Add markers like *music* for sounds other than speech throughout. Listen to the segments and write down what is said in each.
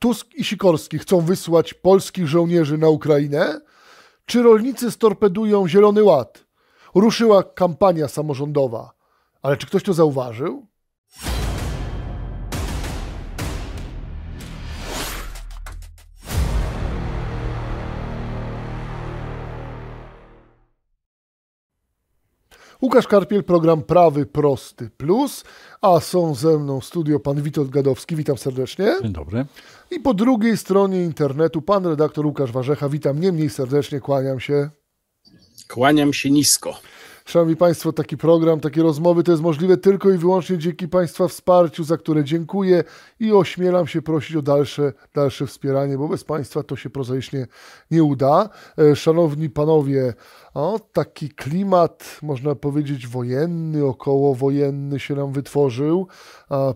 Tusk i Sikorski chcą wysłać polskich żołnierzy na Ukrainę? Czy rolnicy storpedują Zielony Ład? Ruszyła kampania samorządowa. Ale czy ktoś to zauważył? Łukasz Karpiel, program Prawy Prosty Plus, a są ze mną studio pan Witold Gadowski, witam serdecznie. Dzień dobry. I po drugiej stronie internetu pan redaktor Łukasz Warzecha, witam niemniej serdecznie, kłaniam się. Kłaniam się nisko. Szanowni Państwo, taki program, takie rozmowy to jest możliwe tylko i wyłącznie dzięki Państwa wsparciu, za które dziękuję i ośmielam się prosić o dalsze, dalsze wspieranie, bo bez Państwa to się prozaicznie nie uda. E, szanowni Panowie, o, taki klimat, można powiedzieć, wojenny, około wojenny się nam wytworzył.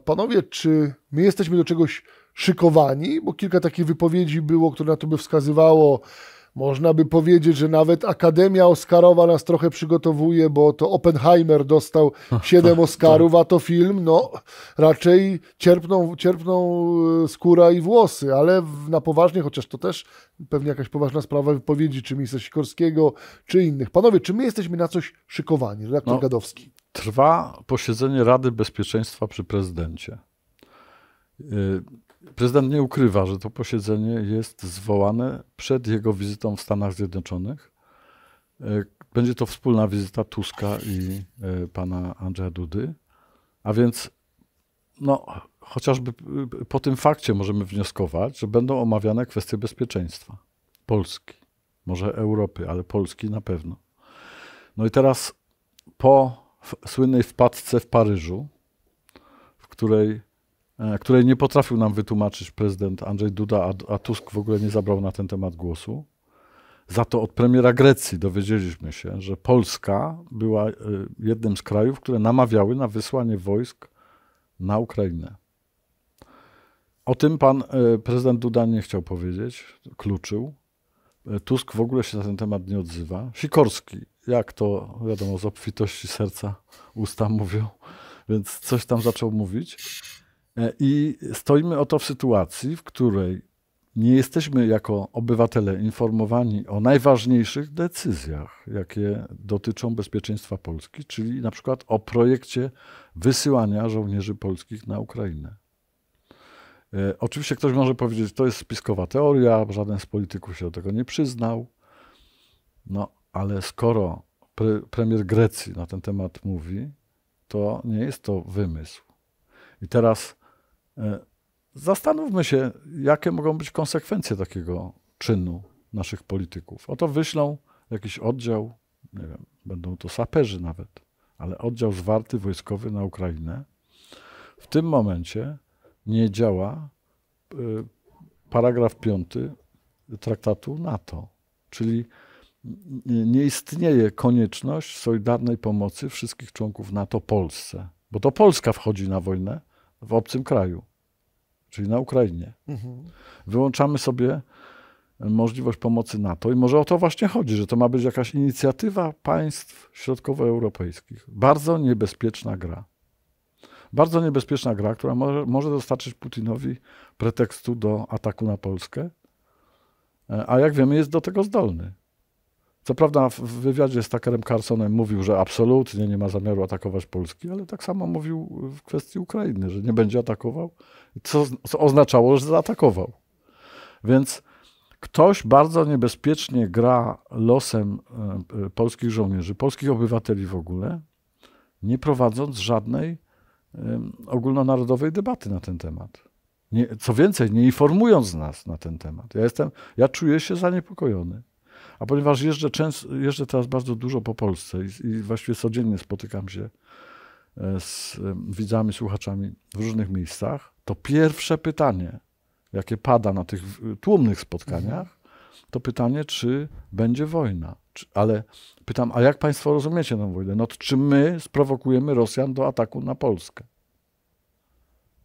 panowie, czy my jesteśmy do czegoś szykowani? Bo kilka takich wypowiedzi było, które na to by wskazywało można by powiedzieć, że nawet Akademia Oscarowa nas trochę przygotowuje, bo to Oppenheimer dostał 7 *laughs* tak, tak. Oscarów, a to film, no raczej cierpną, cierpną e, skóra i włosy, ale na poważnie, chociaż to też pewnie jakaś poważna sprawa wypowiedzi, czy ministra Sikorskiego, czy innych. Panowie, czy my jesteśmy na coś szykowani? Redaktor no, Gadowski. Trwa posiedzenie Rady Bezpieczeństwa przy prezydencie. Y, Prezydent nie ukrywa, że to posiedzenie jest zwołane przed jego wizytą w Stanach Zjednoczonych. E, będzie to wspólna wizyta Tuska i e, pana Andrzeja Dudy. A więc, no, chociażby e, po tym fakcie możemy wnioskować, że będą omawiane kwestie bezpieczeństwa Polski, może Europy, ale Polski na pewno. No i teraz po słynnej wpadce w Paryżu, w której E, której nie potrafił nam wytłumaczyć prezydent Andrzej Duda, a, a Tusk w ogóle nie zabrał na ten temat głosu. Za to od premiera Grecji dowiedzieliśmy się, że Polska była e, jednym z krajów, które namawiały na wysłanie wojsk na Ukrainę. O tym pan e, prezydent Duda nie chciał powiedzieć, kluczył. Tusk w ogóle się na ten temat nie odzywa. Sikorski, jak to wiadomo, z obfitości serca usta mówią, więc coś tam zaczął mówić. E, I stoimy oto w sytuacji, w której nie jesteśmy jako obywatele informowani o najważniejszych decyzjach, jakie dotyczą bezpieczeństwa Polski, czyli na przykład o projekcie wysyłania żołnierzy polskich na Ukrainę. E, oczywiście ktoś może powiedzieć, to jest spiskowa teoria, żaden z polityków się do tego nie przyznał. No, ale skoro pre premier Grecji na ten temat mówi, to nie jest to wymysł. I teraz E, zastanówmy się, jakie mogą być konsekwencje takiego czynu naszych polityków. Oto wyślą jakiś oddział, nie wiem, będą to saperzy nawet, ale oddział zwarty wojskowy na Ukrainę. W tym momencie nie działa e, paragraf 5 traktatu NATO, czyli nie istnieje konieczność solidarnej pomocy wszystkich członków NATO Polsce, bo to Polska wchodzi na wojnę w obcym kraju czyli na Ukrainie. Mhm. Wyłączamy sobie e, możliwość pomocy NATO i może o to właśnie chodzi, że to ma być jakaś inicjatywa państw środkowoeuropejskich. Bardzo niebezpieczna gra. Bardzo niebezpieczna gra, która może, może dostarczyć Putinowi pretekstu do ataku na Polskę, e, a jak wiemy, jest do tego zdolny. Co prawda w wywiadzie z Tuckerem Carsonem mówił, że absolutnie nie ma zamiaru atakować Polski, ale tak samo mówił w kwestii Ukrainy, że nie będzie atakował, co, co oznaczało, że zaatakował. Więc ktoś bardzo niebezpiecznie gra losem e, e, polskich żołnierzy, polskich obywateli w ogóle, nie prowadząc żadnej ogólnonarodowej debaty na ten temat. Nie, co więcej, nie informując nas na ten temat. Ja jestem, ja czuję się zaniepokojony. A ponieważ jeżdżę, często, jeżdżę teraz bardzo dużo po Polsce i, i właściwie codziennie spotykam się e, z e, widzami, słuchaczami w różnych miejscach, to pierwsze pytanie, jakie pada na tych tłumnych spotkaniach, to pytanie, czy będzie wojna. Czy, ale pytam, a jak Państwo rozumiecie tę wojnę? No, czy my sprowokujemy Rosjan do ataku na Polskę?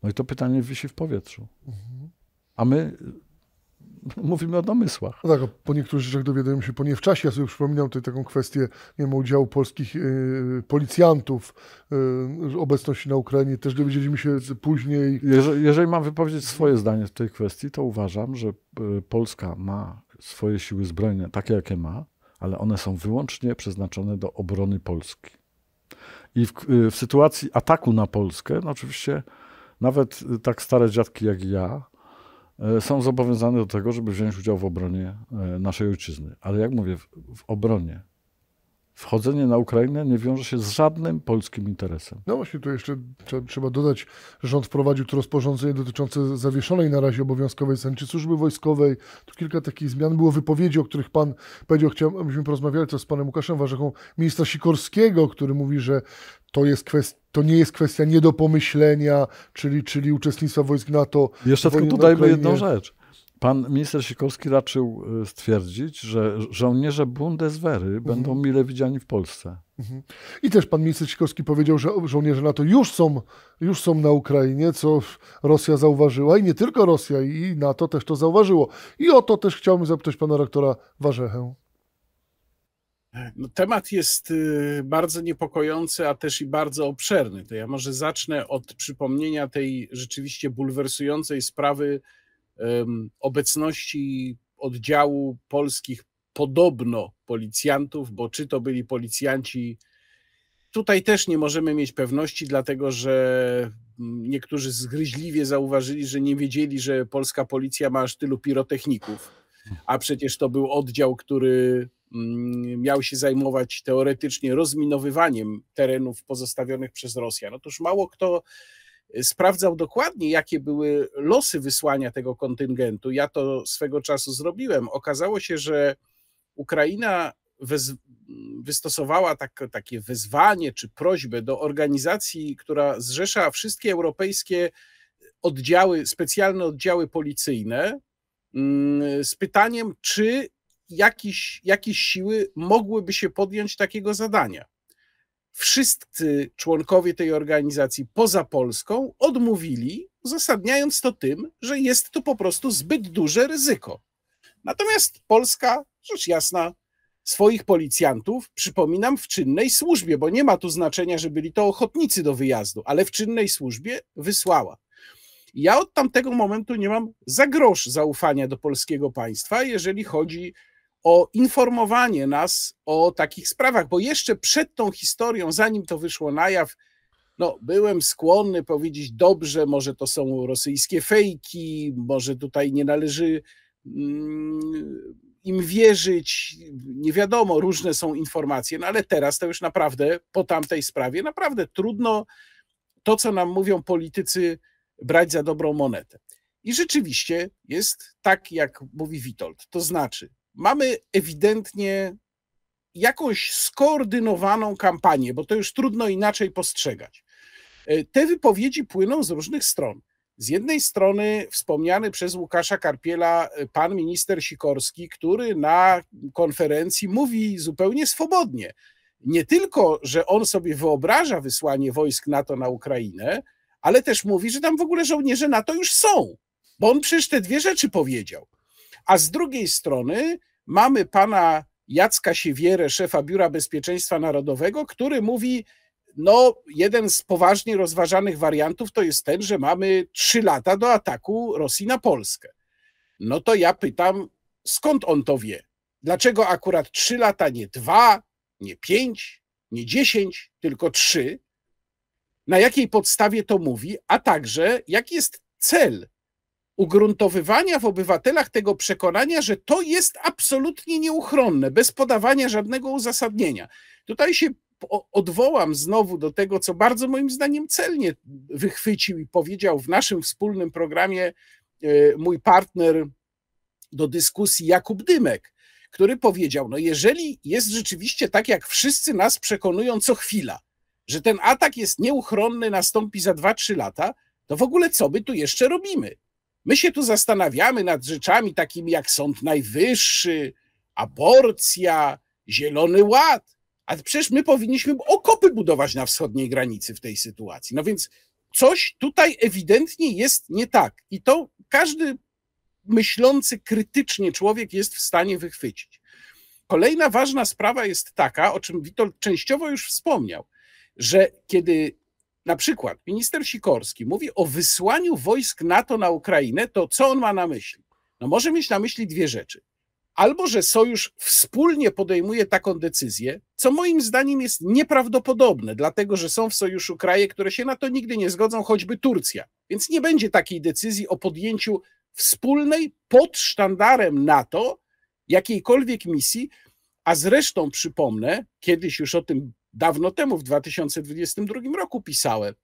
No i to pytanie wisi w powietrzu. Mhm. A my *laughs* mówimy o domysłach. No tak, po niektórych rzeczach dowiadujemy się po nie w czasie. Ja sobie przypominam tutaj taką kwestię nie wiem, udziału polskich y, policjantów, y, obecności na Ukrainie. Też dowiedzieliśmy się później. Jeżeli, jeżeli mam wypowiedzieć swoje zdanie w tej kwestii, to uważam, że y, Polska ma swoje siły zbrojne takie, jakie ma, ale one są wyłącznie przeznaczone do obrony Polski. I w, y, w sytuacji ataku na Polskę, no oczywiście nawet y, tak stare dziadki jak ja, E, są zobowiązane do tego, żeby wziąć udział w obronie e, naszej ojczyzny. Ale jak mówię, w, w obronie wchodzenie na Ukrainę nie wiąże się z żadnym polskim interesem. No właśnie, tu jeszcze trzeba dodać, że rząd wprowadził to rozporządzenie dotyczące zawieszonej na razie obowiązkowej saniczy służby wojskowej. Tu kilka takich zmian było wypowiedzi, o których pan powiedział, chciałbym, abyśmy porozmawiali to z panem Łukaszem Warzechą, ministra Sikorskiego, który mówi, że to jest kwestia to nie jest kwestia nie do pomyślenia, czyli, czyli uczestnictwa wojsk NATO. Jeszcze tylko dodajmy jedną rzecz. Pan minister Sikorski raczył e, stwierdzić, że żołnierze Bundeswehry mhm. będą mile widziani w Polsce. Mhm. I też pan minister Sikorski powiedział, że żołnierze NATO już są, już są na Ukrainie, co Rosja zauważyła i nie tylko Rosja, i NATO też to zauważyło. I o to też chciałbym zapytać pana rektora Warzechę. No, temat jest y, bardzo niepokojący, a też i bardzo obszerny. To ja może zacznę od przypomnienia tej rzeczywiście bulwersującej sprawy obecności oddziału polskich podobno policjantów, bo czy to byli policjanci, tutaj też nie możemy mieć pewności, dlatego że mm, niektórzy zgryźliwie zauważyli, że nie wiedzieli, że polska policja ma aż tylu pirotechników, a przecież to był oddział, który mm, miał się zajmować teoretycznie rozminowywaniem terenów pozostawionych przez Rosjan. Otóż mało kto sprawdzał dokładnie, jakie były losy wysłania tego kontyngentu. Ja to swego czasu zrobiłem. Okazało się, że Ukraina wystosowała tak, takie wezwanie czy prośbę do organizacji, która zrzesza wszystkie europejskie oddziały, specjalne oddziały policyjne, mm, z pytaniem, czy jakieś siły mogłyby się podjąć takiego zadania wszyscy członkowie tej organizacji poza Polską odmówili, uzasadniając to tym, że jest to po prostu zbyt duże ryzyko. Natomiast Polska, rzecz jasna, swoich policjantów, przypominam, w czynnej służbie, bo nie ma tu znaczenia, że byli to ochotnicy do wyjazdu, ale w czynnej służbie wysłała. Ja od tamtego momentu nie mam za grosz zaufania do polskiego państwa, jeżeli chodzi o informowanie nas o takich sprawach, bo jeszcze przed tą historią, zanim to wyszło na jaw, no, byłem skłonny powiedzieć, dobrze, może to są rosyjskie fejki, może tutaj nie należy mm, im wierzyć, nie wiadomo, różne są informacje, no ale teraz to już naprawdę po tamtej sprawie, naprawdę trudno to, co nam mówią politycy, brać za dobrą monetę. I rzeczywiście jest tak, jak mówi Witold, to znaczy mamy ewidentnie jakąś skoordynowaną kampanię, bo to już trudno inaczej postrzegać. E, te wypowiedzi płyną z różnych stron. Z jednej strony wspomniany przez Łukasza Karpiela e, pan minister Sikorski, który na konferencji mówi zupełnie swobodnie. Nie tylko, że on sobie wyobraża wysłanie wojsk NATO na Ukrainę, ale też mówi, że tam w ogóle żołnierze NATO już są, bo on przecież te dwie rzeczy powiedział a z drugiej strony mamy pana Jacka Siewierę, szefa Biura Bezpieczeństwa Narodowego, który mówi, no, jeden z poważnie rozważanych wariantów to jest ten, że mamy trzy lata do ataku Rosji na Polskę. No to ja pytam, skąd on to wie? Dlaczego akurat trzy lata, nie dwa, nie pięć, nie dziesięć, tylko trzy? Na jakiej podstawie to mówi, a także jaki jest cel ugruntowywania w obywatelach tego przekonania, że to jest absolutnie nieuchronne, bez podawania żadnego uzasadnienia. Tutaj się odwołam znowu do tego, co bardzo moim zdaniem celnie wychwycił i powiedział w naszym wspólnym programie e, mój partner do dyskusji Jakub Dymek, który powiedział: No, jeżeli jest rzeczywiście tak, jak wszyscy nas przekonują co chwila, że ten atak jest nieuchronny, nastąpi za 2-3 lata, to w ogóle co my tu jeszcze robimy? My się tu zastanawiamy nad rzeczami takimi jak Sąd Najwyższy, aborcja, Zielony Ład. A przecież my powinniśmy okopy budować na wschodniej granicy w tej sytuacji. No więc coś tutaj ewidentnie jest nie tak. I to każdy myślący krytycznie człowiek jest w stanie wychwycić. Kolejna ważna sprawa jest taka, o czym Witold częściowo już wspomniał, że kiedy na przykład minister Sikorski mówi o wysłaniu wojsk NATO na Ukrainę, to co on ma na myśli? No może mieć na myśli dwie rzeczy. Albo że sojusz wspólnie podejmuje taką decyzję, co moim zdaniem jest nieprawdopodobne, dlatego że są w sojuszu kraje, które się na to nigdy nie zgodzą, choćby Turcja. Więc nie będzie takiej decyzji o podjęciu wspólnej pod sztandarem NATO jakiejkolwiek misji, a zresztą przypomnę, kiedyś już o tym dawno temu, w 2022 roku pisałem,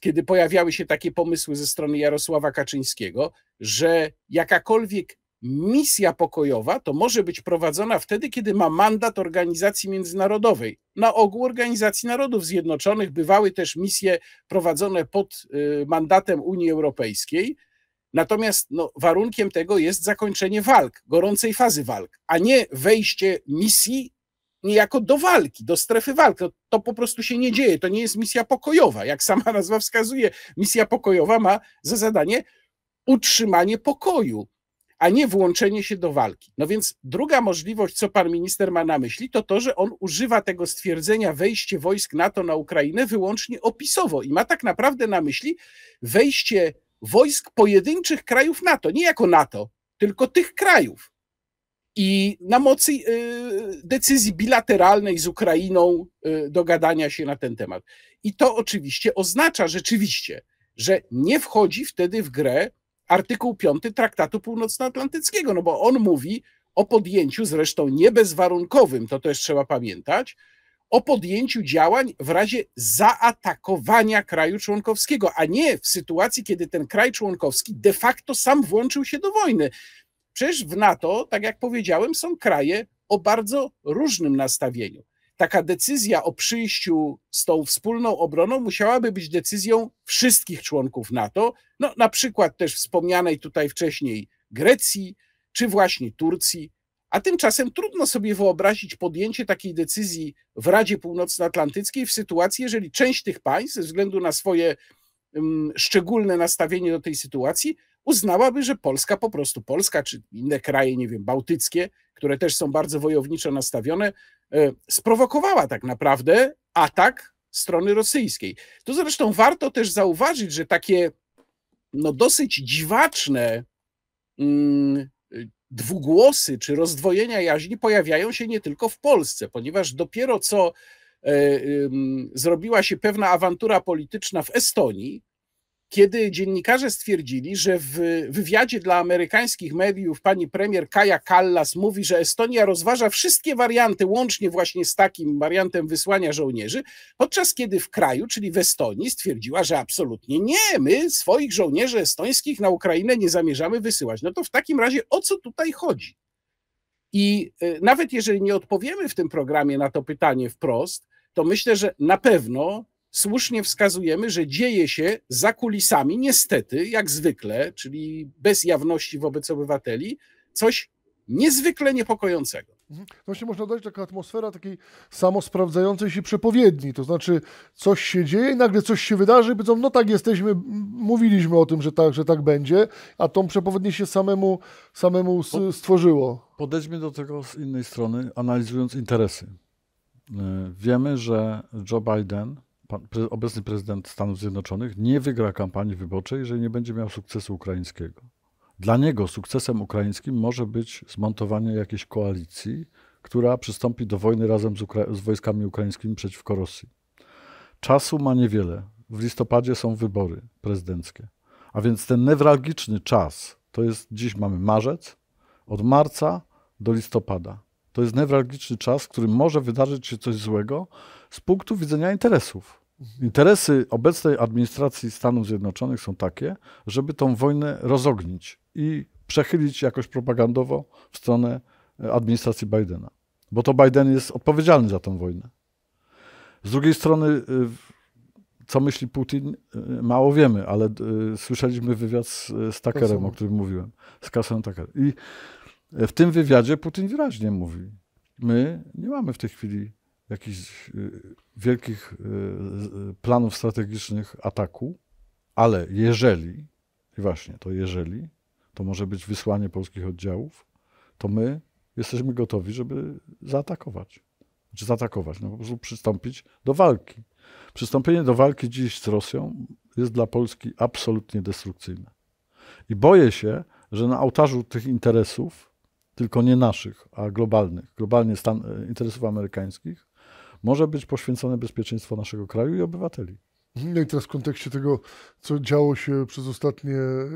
kiedy pojawiały się takie pomysły ze strony Jarosława Kaczyńskiego, że jakakolwiek misja pokojowa to może być prowadzona wtedy, kiedy ma mandat organizacji międzynarodowej. Na ogół Organizacji Narodów Zjednoczonych bywały też misje prowadzone pod y, mandatem Unii Europejskiej. Natomiast no, warunkiem tego jest zakończenie walk, gorącej fazy walk, a nie wejście misji niejako do walki, do strefy walki. No, to po prostu się nie dzieje, to nie jest misja pokojowa. Jak sama *laughs* nazwa wskazuje, misja pokojowa ma za zadanie utrzymanie pokoju, a nie włączenie się do walki. No więc druga możliwość, co pan minister ma na myśli, to to, że on używa tego stwierdzenia wejście wojsk NATO na Ukrainę wyłącznie opisowo i ma tak naprawdę na myśli wejście wojsk pojedynczych krajów NATO, nie jako NATO, tylko tych krajów. I na mocy y, decyzji bilateralnej z Ukrainą y, dogadania się na ten temat. I to oczywiście oznacza rzeczywiście, że nie wchodzi wtedy w grę artykuł 5 Traktatu Północnoatlantyckiego, no bo on mówi o podjęciu, zresztą nie bezwarunkowym, to też trzeba pamiętać, o podjęciu działań w razie zaatakowania kraju członkowskiego, a nie w sytuacji, kiedy ten kraj członkowski de facto sam włączył się do wojny. Przecież w NATO, tak jak powiedziałem, są kraje o bardzo różnym nastawieniu. Taka decyzja o przyjściu z tą wspólną obroną musiałaby być decyzją wszystkich członków NATO, no, na przykład też wspomnianej tutaj wcześniej Grecji czy właśnie Turcji. A tymczasem trudno sobie wyobrazić podjęcie takiej decyzji w Radzie Północnoatlantyckiej w sytuacji, jeżeli część tych państw, ze względu na swoje um, szczególne nastawienie do tej sytuacji, uznałaby, że Polska po prostu, Polska czy inne kraje, nie wiem, bałtyckie, które też są bardzo wojowniczo nastawione, e, sprowokowała tak naprawdę atak strony rosyjskiej. Tu zresztą warto też zauważyć, że takie no, dosyć dziwaczne mm, dwugłosy czy rozdwojenia jaźni pojawiają się nie tylko w Polsce, ponieważ dopiero co y, y, zrobiła się pewna awantura polityczna w Estonii, kiedy dziennikarze stwierdzili, że w wywiadzie dla amerykańskich mediów pani premier Kaja Kallas mówi, że Estonia rozważa wszystkie warianty, łącznie właśnie z takim wariantem wysłania żołnierzy, podczas kiedy w kraju, czyli w Estonii, stwierdziła, że absolutnie nie, my swoich żołnierzy estońskich na Ukrainę nie zamierzamy wysyłać. No to w takim razie o co tutaj chodzi? I e, nawet jeżeli nie odpowiemy w tym programie na to pytanie wprost, to myślę, że na pewno słusznie wskazujemy, że dzieje się za kulisami, niestety, jak zwykle, czyli bez jawności wobec obywateli, coś niezwykle niepokojącego. Właśnie mhm. można dać taka atmosfera takiej samosprawdzającej się przepowiedni, to znaczy coś się dzieje, nagle coś się wydarzy, powiedzą, no tak jesteśmy, mówiliśmy o tym, że tak, że tak będzie, a tą przepowiednię się samemu, samemu stworzyło. Podejdźmy do tego z innej strony, analizując interesy. E, wiemy, że Joe Biden pan, pre, obecny prezydent Stanów Zjednoczonych nie wygra kampanii wyborczej, jeżeli nie będzie miał sukcesu ukraińskiego. Dla niego sukcesem ukraińskim może być zmontowanie jakiejś koalicji, która przystąpi do wojny razem z, Ukra z wojskami ukraińskimi przeciwko Rosji. Czasu ma niewiele. W listopadzie są wybory prezydenckie. A więc ten newralgiczny czas to jest dziś mamy marzec, od marca do listopada. To jest newralgiczny czas, w którym może wydarzyć się coś złego z punktu widzenia interesów interesy obecnej administracji Stanów Zjednoczonych są takie, żeby tą wojnę rozognić i przechylić jakoś propagandowo w stronę e, administracji Bidena. Bo to Biden jest odpowiedzialny za tą wojnę. Z drugiej strony, e, co myśli Putin, e, mało wiemy, ale słyszeliśmy wywiad z, z Takerem, o którym mówiłem, z Kasem Takerem. I w tym wywiadzie Putin wyraźnie mówi, my nie mamy w tej chwili jakichś y, wielkich y, y, planów strategicznych ataku, ale jeżeli, i właśnie to jeżeli, to może być wysłanie polskich oddziałów, to my jesteśmy gotowi, żeby zaatakować. czy znaczy zaatakować, no po prostu przystąpić do walki. Przystąpienie do walki dziś z Rosją jest dla Polski absolutnie destrukcyjne. I boję się, że na ołtarzu tych interesów, tylko nie naszych, a globalnych, globalnie stan, e, interesów amerykańskich, może być poświęcone bezpieczeństwo naszego kraju i obywateli. No i teraz w kontekście tego, co działo się przez ostatnie e,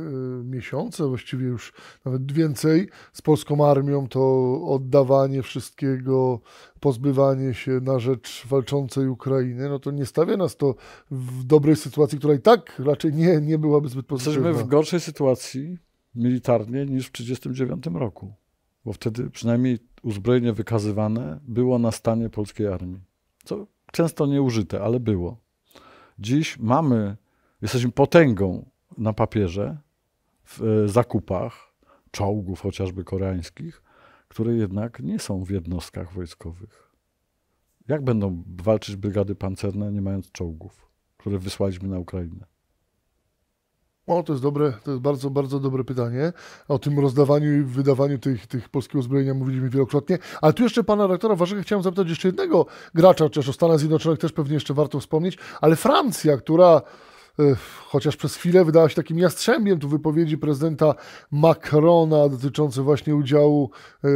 miesiące, właściwie już nawet więcej, z polską armią, to oddawanie wszystkiego, pozbywanie się na rzecz walczącej Ukrainy, no to nie stawia nas to w dobrej sytuacji, która i tak raczej nie, nie byłaby zbyt pozytywna. Jesteśmy w gorszej sytuacji militarnie niż w 1939 roku, bo wtedy przynajmniej uzbrojenie wykazywane było na stanie polskiej armii co często nieużyte, ale było. Dziś mamy, jesteśmy potęgą na papierze, w e, zakupach czołgów chociażby koreańskich, które jednak nie są w jednostkach wojskowych. Jak będą walczyć brygady pancerne, nie mając czołgów, które wysłaliśmy na Ukrainę? O, to jest dobre, to jest bardzo, bardzo dobre pytanie. O tym rozdawaniu i wydawaniu tych, tych polskiego uzbrojenia mówiliśmy wielokrotnie. Ale tu jeszcze pana rektora Warzeka chciałem zapytać jeszcze jednego gracza, chociaż o Stanach Zjednoczonych też pewnie jeszcze warto wspomnieć, ale Francja, która chociaż przez chwilę wydała się takim jastrzębiem, tu wypowiedzi prezydenta Macrona dotyczące właśnie udziału e,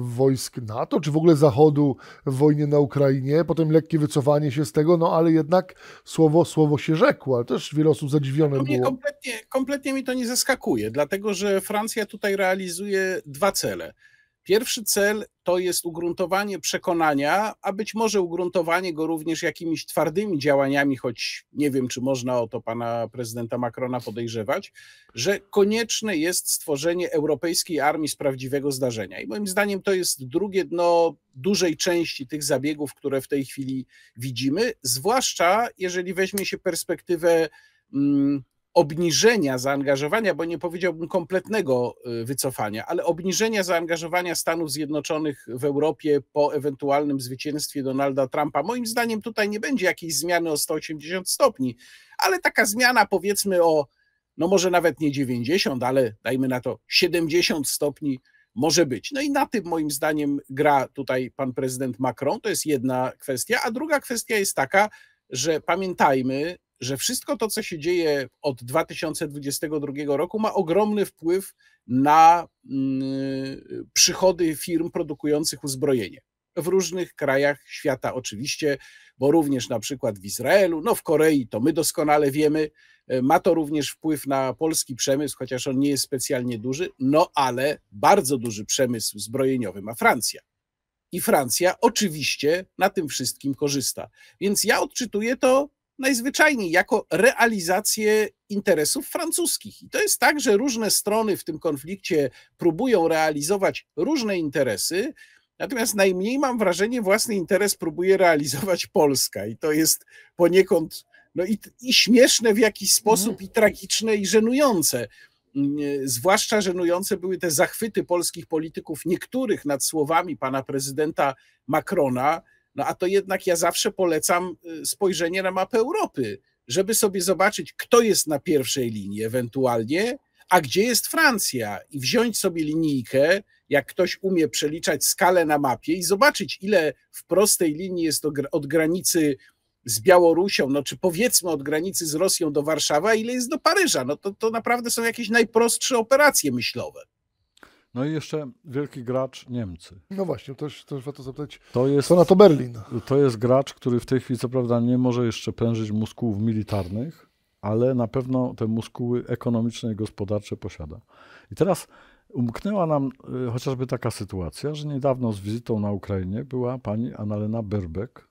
wojsk NATO, czy w ogóle Zachodu w wojnie na Ukrainie, potem lekkie wycofanie się z tego, no ale jednak słowo, słowo się rzekło, ale też wiele osób zadziwione no, było. Kompletnie, kompletnie mi to nie zaskakuje, dlatego że Francja tutaj realizuje dwa cele – Pierwszy cel to jest ugruntowanie przekonania, a być może ugruntowanie go również jakimiś twardymi działaniami, choć nie wiem, czy można o to pana prezydenta Macrona podejrzewać, że konieczne jest stworzenie europejskiej armii z prawdziwego zdarzenia. I moim zdaniem to jest drugie dno dużej części tych zabiegów, które w tej chwili widzimy, zwłaszcza jeżeli weźmie się perspektywę mm, obniżenia zaangażowania, bo nie powiedziałbym kompletnego y, wycofania, ale obniżenia zaangażowania Stanów Zjednoczonych w Europie po ewentualnym zwycięstwie Donalda Trumpa. Moim zdaniem tutaj nie będzie jakiejś zmiany o 180 stopni, ale taka zmiana powiedzmy o, no może nawet nie 90, ale dajmy na to 70 stopni może być. No i na tym moim zdaniem gra tutaj pan prezydent Macron, to jest jedna kwestia, a druga kwestia jest taka, że pamiętajmy, że wszystko to, co się dzieje od 2022 roku, ma ogromny wpływ na mm, przychody firm produkujących uzbrojenie. W różnych krajach świata, oczywiście, bo również na przykład w Izraelu, no w Korei to my doskonale wiemy, e, ma to również wpływ na polski przemysł, chociaż on nie jest specjalnie duży, no ale bardzo duży przemysł zbrojeniowy ma Francja i Francja oczywiście na tym wszystkim korzysta. Więc ja odczytuję to najzwyczajniej jako realizację interesów francuskich. I to jest tak, że różne strony w tym konflikcie próbują realizować różne interesy, natomiast najmniej mam wrażenie, własny interes próbuje realizować Polska. I to jest poniekąd no i, i śmieszne w jakiś mhm. sposób, mm. i tragiczne, i żenujące. Mm, zwłaszcza żenujące były te zachwyty polskich polityków, niektórych nad słowami pana prezydenta Macrona, no a to jednak ja zawsze polecam y, spojrzenie na mapę Europy, żeby sobie zobaczyć, kto jest na pierwszej linii ewentualnie, a gdzie jest Francja i wziąć sobie linijkę, jak ktoś umie przeliczać skalę na mapie i zobaczyć, ile w prostej linii jest od granicy z Białorusią, no czy powiedzmy od granicy z Rosją do Warszawy, a ile jest do Paryża. No to, to naprawdę są jakieś najprostsze operacje myślowe. No i jeszcze wielki gracz Niemcy. No właśnie, też, też warto zapytać, to jest, co na to Berlin? To jest gracz, który w tej chwili co prawda nie może jeszcze prężyć muskułów militarnych, ale na pewno te muskuły ekonomiczne i gospodarcze posiada. I teraz umknęła nam y, chociażby taka sytuacja, że niedawno z wizytą na Ukrainie była pani Annalena Berbek,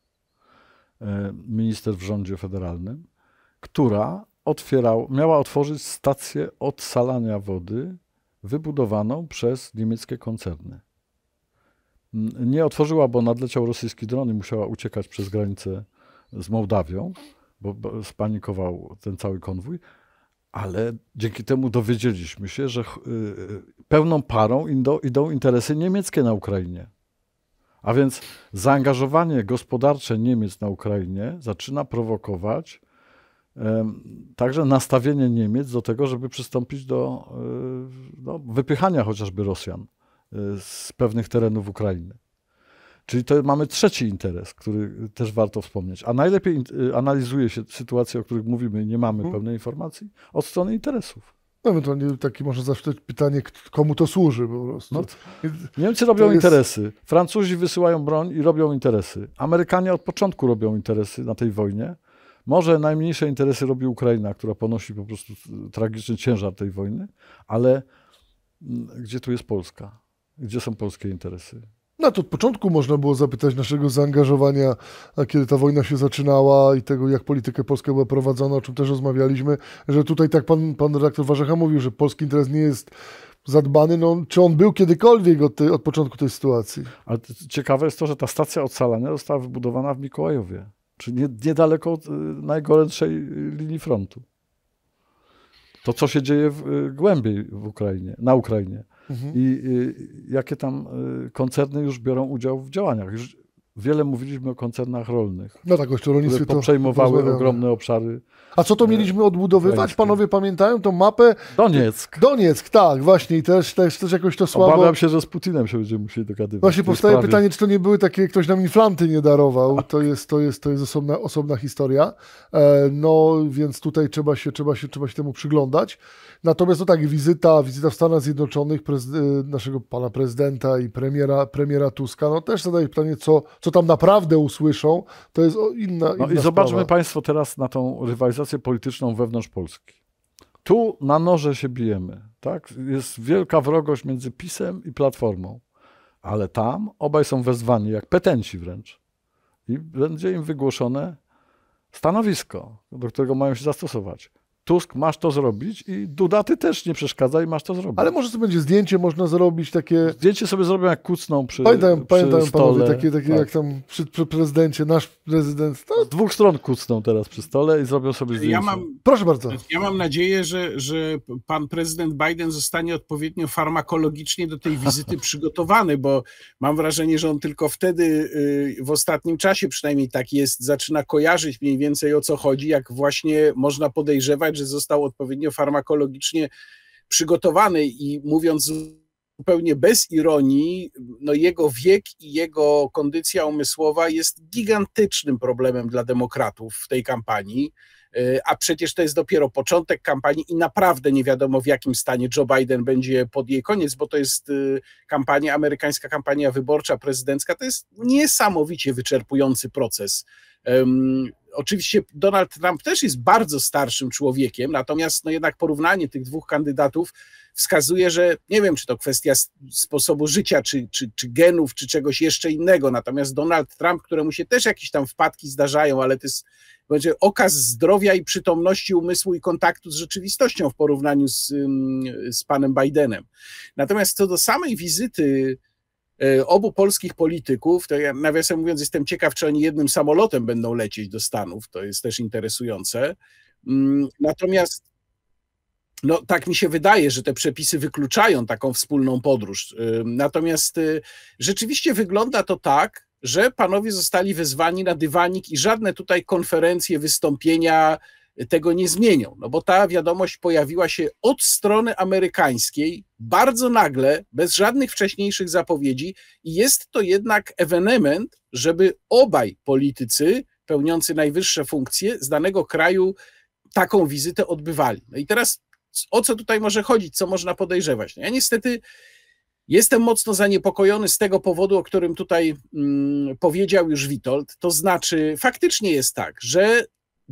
y, minister w rządzie federalnym, która otwierał, miała otworzyć stację odsalania wody wybudowaną przez niemieckie koncerny. Mm, nie otworzyła, bo nadleciał rosyjski dron i musiała uciekać przez granicę z Mołdawią, bo spanikował ten cały konwój, ale dzięki temu dowiedzieliśmy się, że y, y, pełną parą idą interesy niemieckie na Ukrainie. A więc zaangażowanie gospodarcze Niemiec na Ukrainie zaczyna prowokować Także nastawienie Niemiec do tego, żeby przystąpić do e, no, wypychania chociażby Rosjan e, z pewnych terenów Ukrainy. Czyli to mamy trzeci interes, który też warto wspomnieć. A najlepiej e, analizuje się sytuacje, o których mówimy i nie mamy hmm. pełnej informacji, od strony interesów. No, ewentualnie taki można zawsze pytanie, komu to służy po prostu. No, Niemcy robią jest... interesy, Francuzi wysyłają broń i robią interesy. Amerykanie od początku robią interesy na tej wojnie. Może najmniejsze interesy robi Ukraina, która ponosi po prostu tragiczny ciężar tej wojny, ale mm, gdzie tu jest Polska? Gdzie są polskie interesy? Na no, to od początku można było zapytać naszego zaangażowania, kiedy ta wojna się zaczynała i tego, jak politykę polską była prowadzona, o czym też rozmawialiśmy, że tutaj tak pan, pan redaktor Warzecha mówił, że polski interes nie jest zadbany. No, czy on był kiedykolwiek od, od początku tej sytuacji? Ale ciekawe jest to, że ta stacja ocalania została wybudowana w Mikołajowie czy nie, niedaleko od y, najgorętszej linii frontu. To, co się dzieje w, y, głębiej w Ukrainie, na Ukrainie. Mhm. I, y, jakie tam koncerny już biorą udział w działaniach. Już Wiele mówiliśmy o koncernach rolnych. No tak, o rolnictwie które przejmowały ogromne obszary. A co to e, mieliśmy odbudowywać? Panowie pamiętają tą mapę? Donieck. Donieck, tak, właśnie. I też, też, też jakoś to słabo. Obawiam się, że z Putinem się będziemy musieli dogadywać. Właśnie powstaje sprawie. pytanie, czy to nie były takie, ktoś nam inflanty nie darował. Tak. To jest, to jest, to jest osobna, osobna historia. E, no, więc tutaj trzeba się, trzeba, się, trzeba się temu przyglądać. Natomiast no tak, wizyta, wizyta w Stanach Zjednoczonych e, naszego pana prezydenta i premiera, premiera Tuska, no też zadaje pytanie, co, co tam naprawdę usłyszą, to jest inna, inna No i zobaczmy sprawa. Państwo teraz na tą rywalizację polityczną wewnątrz Polski. Tu na noże się bijemy, tak? Jest wielka wrogość między PiSem i Platformą, ale tam obaj są wezwani jak petenci wręcz i będzie im wygłoszone stanowisko, do którego mają się zastosować. Tusk, masz to zrobić i Duda, ty też nie przeszkadza i masz to zrobić. Ale może sobie będzie zdjęcie, można zrobić takie... Zdjęcie sobie zrobią jak kucną przy Pamiętam, przy pamiętam stole. panowie, takie, takie tak. jak tam przy, przy, prezydencie, nasz prezydent. No. Z dwóch stron kucną teraz przy stole i zrobią sobie zdjęcie. Ja mam, Proszę bardzo. Ja mam nadzieję, że, że pan prezydent Biden zostanie odpowiednio farmakologicznie do tej wizyty *laughs* przygotowany, bo mam wrażenie, że on tylko wtedy y, w ostatnim czasie, przynajmniej tak jest, zaczyna kojarzyć mniej więcej o co chodzi, jak właśnie można podejrzewać, tak, że został odpowiednio farmakologicznie przygotowany i mówiąc zupełnie bez ironii, no jego wiek i jego kondycja umysłowa jest gigantycznym problemem dla demokratów w tej kampanii. E, a przecież to jest dopiero początek kampanii i naprawdę nie wiadomo w jakim stanie Joe Biden będzie pod jej koniec, bo to jest e, kampania, amerykańska kampania wyborcza, prezydencka. To jest niesamowicie wyczerpujący proces Oczywiście Donald Trump też jest bardzo starszym człowiekiem, natomiast no jednak porównanie tych dwóch kandydatów wskazuje, że nie wiem, czy to kwestia sposobu życia, czy, czy, czy genów, czy czegoś jeszcze innego. Natomiast Donald Trump, któremu się też jakieś tam wpadki zdarzają, ale to jest będzie okaz zdrowia i przytomności umysłu i kontaktu z rzeczywistością w porównaniu z, z panem Bidenem. Natomiast co do samej wizyty E, obu polskich polityków, to tak ja nawiasem mówiąc jestem ciekaw, czy oni jednym samolotem będą lecieć do Stanów, to jest też interesujące. Mm, natomiast no, tak mi się wydaje, że te przepisy wykluczają taką wspólną podróż. E, natomiast e, rzeczywiście wygląda to tak, że panowie zostali wezwani na dywanik i żadne tutaj konferencje, wystąpienia tego nie zmienią. No bo ta wiadomość pojawiła się od strony amerykańskiej bardzo nagle, bez żadnych wcześniejszych zapowiedzi, i jest to jednak ewenement, żeby obaj politycy pełniący najwyższe funkcje z danego kraju taką wizytę odbywali. No i teraz o co tutaj może chodzić, co można podejrzewać? No ja niestety jestem mocno zaniepokojony z tego powodu, o którym tutaj mm, powiedział już Witold. To znaczy, faktycznie jest tak, że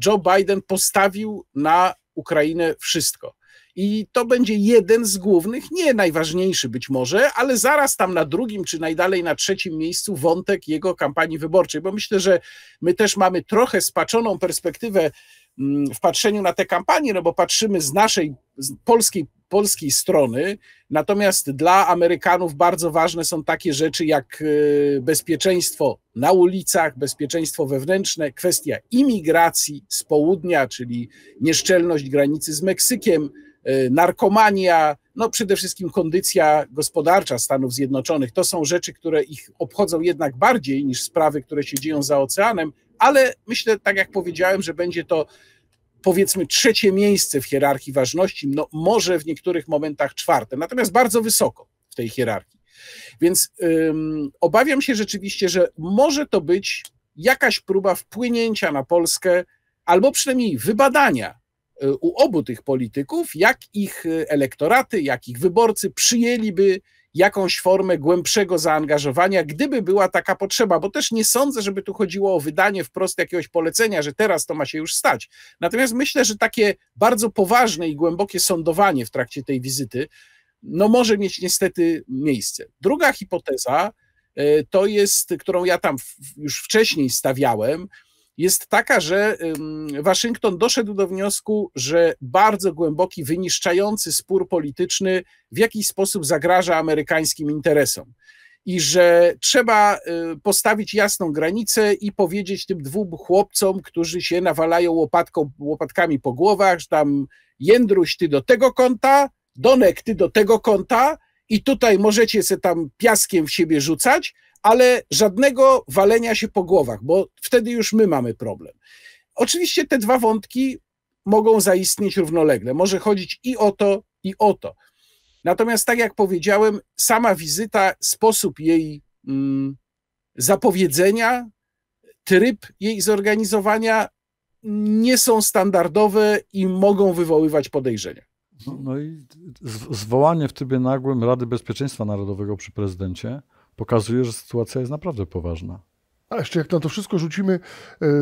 Joe Biden postawił na Ukrainę wszystko. I to będzie jeden z głównych, nie najważniejszy być może, ale zaraz tam na drugim czy najdalej na trzecim miejscu wątek jego kampanii wyborczej, bo myślę, że my też mamy trochę spaczoną perspektywę mm, w patrzeniu na tę kampanię, no bo patrzymy z naszej z polskiej, polskiej strony, natomiast dla Amerykanów bardzo ważne są takie rzeczy jak y, bezpieczeństwo na ulicach, bezpieczeństwo wewnętrzne, kwestia imigracji z południa, czyli nieszczelność granicy z Meksykiem E, narkomania, no przede wszystkim kondycja gospodarcza Stanów Zjednoczonych. To są rzeczy, które ich obchodzą jednak bardziej niż sprawy, które się dzieją za oceanem, ale myślę, tak jak powiedziałem, że będzie to powiedzmy trzecie miejsce w hierarchii ważności, no może w niektórych momentach czwarte, natomiast bardzo wysoko w tej hierarchii. Więc ym, obawiam się rzeczywiście, że może to być jakaś próba wpłynięcia na Polskę, albo przynajmniej wybadania E, u obu tych polityków, jak ich e, elektoraty, jak ich wyborcy przyjęliby jakąś formę głębszego zaangażowania, gdyby była taka potrzeba, bo też nie sądzę, żeby tu chodziło o wydanie wprost jakiegoś polecenia, że teraz to ma się już stać. Natomiast myślę, że takie bardzo poważne i głębokie sądowanie w trakcie tej wizyty, no może mieć niestety miejsce. Druga hipoteza e, to jest, którą ja tam już wcześniej stawiałem, jest taka, że Waszyngton doszedł do wniosku, że bardzo głęboki, wyniszczający spór polityczny w jakiś sposób zagraża amerykańskim interesom. I że trzeba y, postawić jasną granicę i powiedzieć tym dwóm chłopcom, którzy się nawalają łopatką, łopatkami po głowach, że tam Jędruś, ty do tego kąta, Donek, ty do tego kąta, i tutaj możecie se tam piaskiem w siebie rzucać, ale żadnego walenia się po głowach, bo wtedy już my mamy problem. Oczywiście te dwa wątki mogą zaistnieć równolegle. Może chodzić i o to, i o to. Natomiast, tak jak powiedziałem, sama wizyta, sposób jej mm, zapowiedzenia, tryb jej zorganizowania nie są standardowe i mogą wywoływać podejrzenia. No i zwołanie w trybie nagłym Rady Bezpieczeństwa Narodowego przy prezydencie, pokazuje, że sytuacja jest naprawdę poważna. A jeszcze jak na to wszystko rzucimy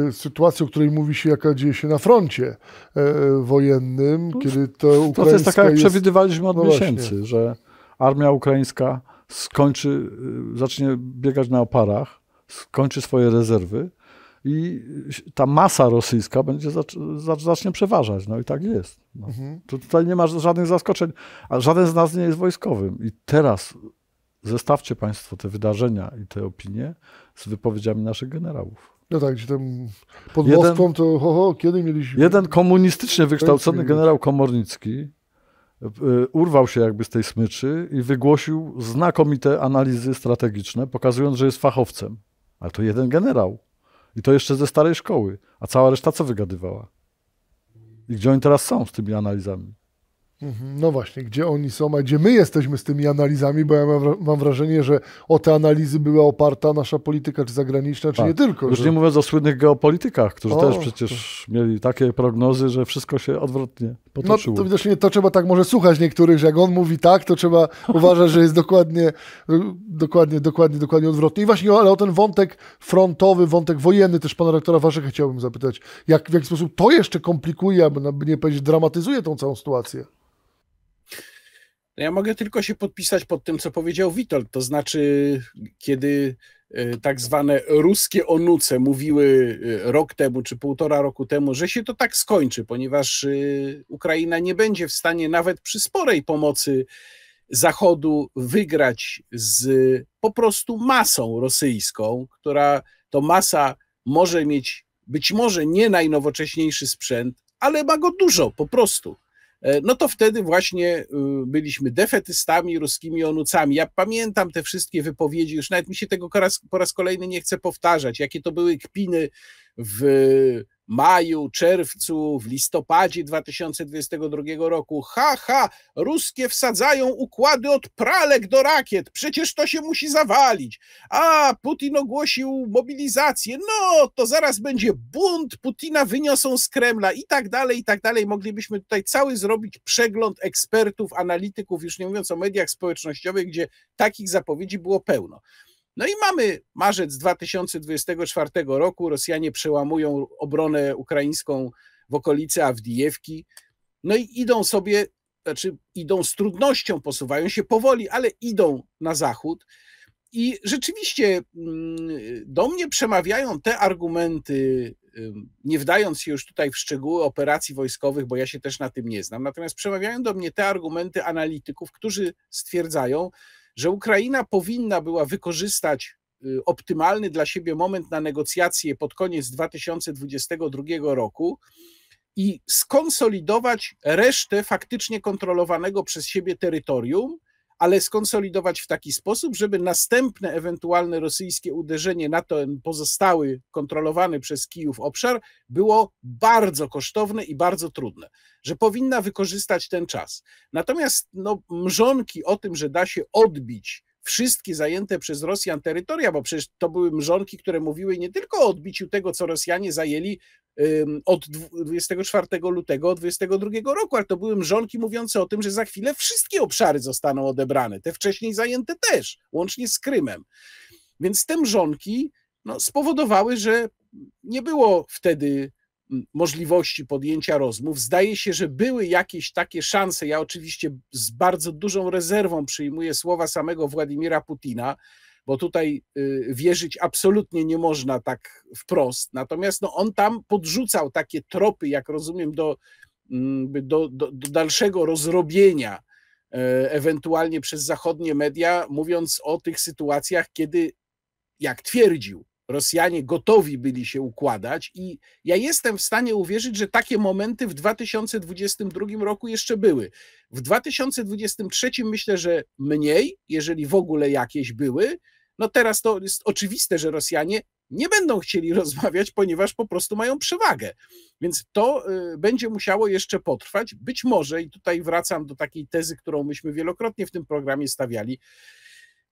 e, sytuację, o której mówi się, jaka dzieje się na froncie e, wojennym, no, kiedy to Ukraina To jest taka, jak jest... przewidywaliśmy od no miesięcy, właśnie. że armia ukraińska skończy, e, zacznie biegać na oparach, skończy swoje rezerwy i ta masa rosyjska będzie zacznie przeważać. No i tak jest. No. Mhm. Tutaj nie ma żadnych zaskoczeń, a żaden z nas nie jest wojskowym. I teraz zestawcie Państwo te wydarzenia i te opinie z wypowiedziami naszych generałów. No tak, gdzie tam pod jeden, Moskwą to ho, ho, kiedy mieliśmy... Jeden komunistycznie wykształcony generał Komornicki e, urwał się jakby z tej smyczy i wygłosił znakomite analizy strategiczne, pokazując, że jest fachowcem. Ale to jeden generał. I to jeszcze ze starej szkoły. A cała reszta co wygadywała? I gdzie oni teraz są z tymi analizami? Mhm. No właśnie, gdzie oni są, a gdzie my jesteśmy z tymi analizami, bo ja mam wrażenie, że o te analizy była oparta nasza polityka, czy zagraniczna, czy tak. nie tylko. Już że... nie mówiąc o słynnych geopolitykach, którzy o, też przecież to... mieli takie prognozy, że wszystko się odwrotnie no, potoczyło. No to widocznie to trzeba tak może słuchać niektórych, że jak on mówi tak, to trzeba *laughs* uważać, że jest dokładnie, dokładnie, dokładnie, dokładnie odwrotnie. I właśnie ale o ten wątek frontowy, wątek wojenny też pana rektora Waszycha chciałbym zapytać. Jak, w jaki sposób to jeszcze komplikuje, aby nie powiedzieć dramatyzuje tą całą sytuację? No ja mogę tylko się podpisać pod tym, co powiedział Witold, to znaczy, kiedy e, tak zwane ruskie onuce mówiły e, rok temu czy półtora roku temu, że się to tak skończy, ponieważ e, Ukraina nie będzie w stanie nawet przy sporej pomocy Zachodu wygrać z po prostu masą rosyjską, która to masa może mieć być może nie najnowocześniejszy sprzęt, ale ma go dużo po prostu. E, no to wtedy właśnie y, byliśmy defetystami, ruskimi onucami. Ja pamiętam te wszystkie wypowiedzi, już nawet mi się tego po raz, po raz kolejny nie chce powtarzać, jakie to były kpiny w maju, czerwcu, w listopadzie 2022 roku. Ha, ha, ruskie wsadzają układy od pralek do rakiet, przecież to się musi zawalić. A, Putin ogłosił mobilizację, no to zaraz będzie bunt, Putina wyniosą z Kremla i tak dalej, i tak dalej. Moglibyśmy tutaj cały zrobić przegląd ekspertów, analityków, już nie mówiąc o mediach społecznościowych, gdzie takich zapowiedzi było pełno. No i mamy marzec 2024 roku. Rosjanie przełamują obronę ukraińską w okolicy Awdijewki. No i idą sobie, znaczy idą z trudnością, posuwają się powoli, ale idą na zachód. I rzeczywiście mm, do mnie przemawiają te argumenty, nie wdając się już tutaj w szczegóły operacji wojskowych, bo ja się też na tym nie znam, natomiast przemawiają do mnie te argumenty analityków, którzy stwierdzają, że Ukraina powinna była wykorzystać y, optymalny dla siebie moment na negocjacje pod koniec 2022 roku i skonsolidować resztę faktycznie kontrolowanego przez siebie terytorium, ale skonsolidować w taki sposób, żeby następne ewentualne rosyjskie uderzenie na ten pozostały, kontrolowany przez Kijów obszar było bardzo kosztowne i bardzo trudne, że powinna wykorzystać ten czas. Natomiast no, mrzonki o tym, że da się odbić wszystkie zajęte przez Rosjan terytoria, bo przecież to były mrzonki, które mówiły nie tylko o odbiciu tego, co Rosjanie zajęli od 24 lutego 22 roku, ale to były mrzonki mówiące o tym, że za chwilę wszystkie obszary zostaną odebrane, te wcześniej zajęte też, łącznie z Krymem. Więc te mrzonki no, spowodowały, że nie było wtedy możliwości podjęcia rozmów. Zdaje się, że były jakieś takie szanse. Ja oczywiście z bardzo dużą rezerwą przyjmuję słowa samego Władimira Putina, bo tutaj y, wierzyć absolutnie nie można tak wprost. Natomiast no, on tam podrzucał takie tropy, jak rozumiem, do, mm, do, do, do dalszego rozrobienia e, ewentualnie przez zachodnie media, mówiąc o tych sytuacjach, kiedy, jak twierdził, Rosjanie gotowi byli się układać, i ja jestem w stanie uwierzyć, że takie momenty w 2022 roku jeszcze były. W 2023 myślę, że mniej, jeżeli w ogóle jakieś były. No teraz to jest oczywiste, że Rosjanie nie będą chcieli *laughs* rozmawiać, ponieważ po prostu mają przewagę. Więc to y, będzie musiało jeszcze potrwać. Być może, i tutaj wracam do takiej tezy, którą myśmy wielokrotnie w tym programie stawiali,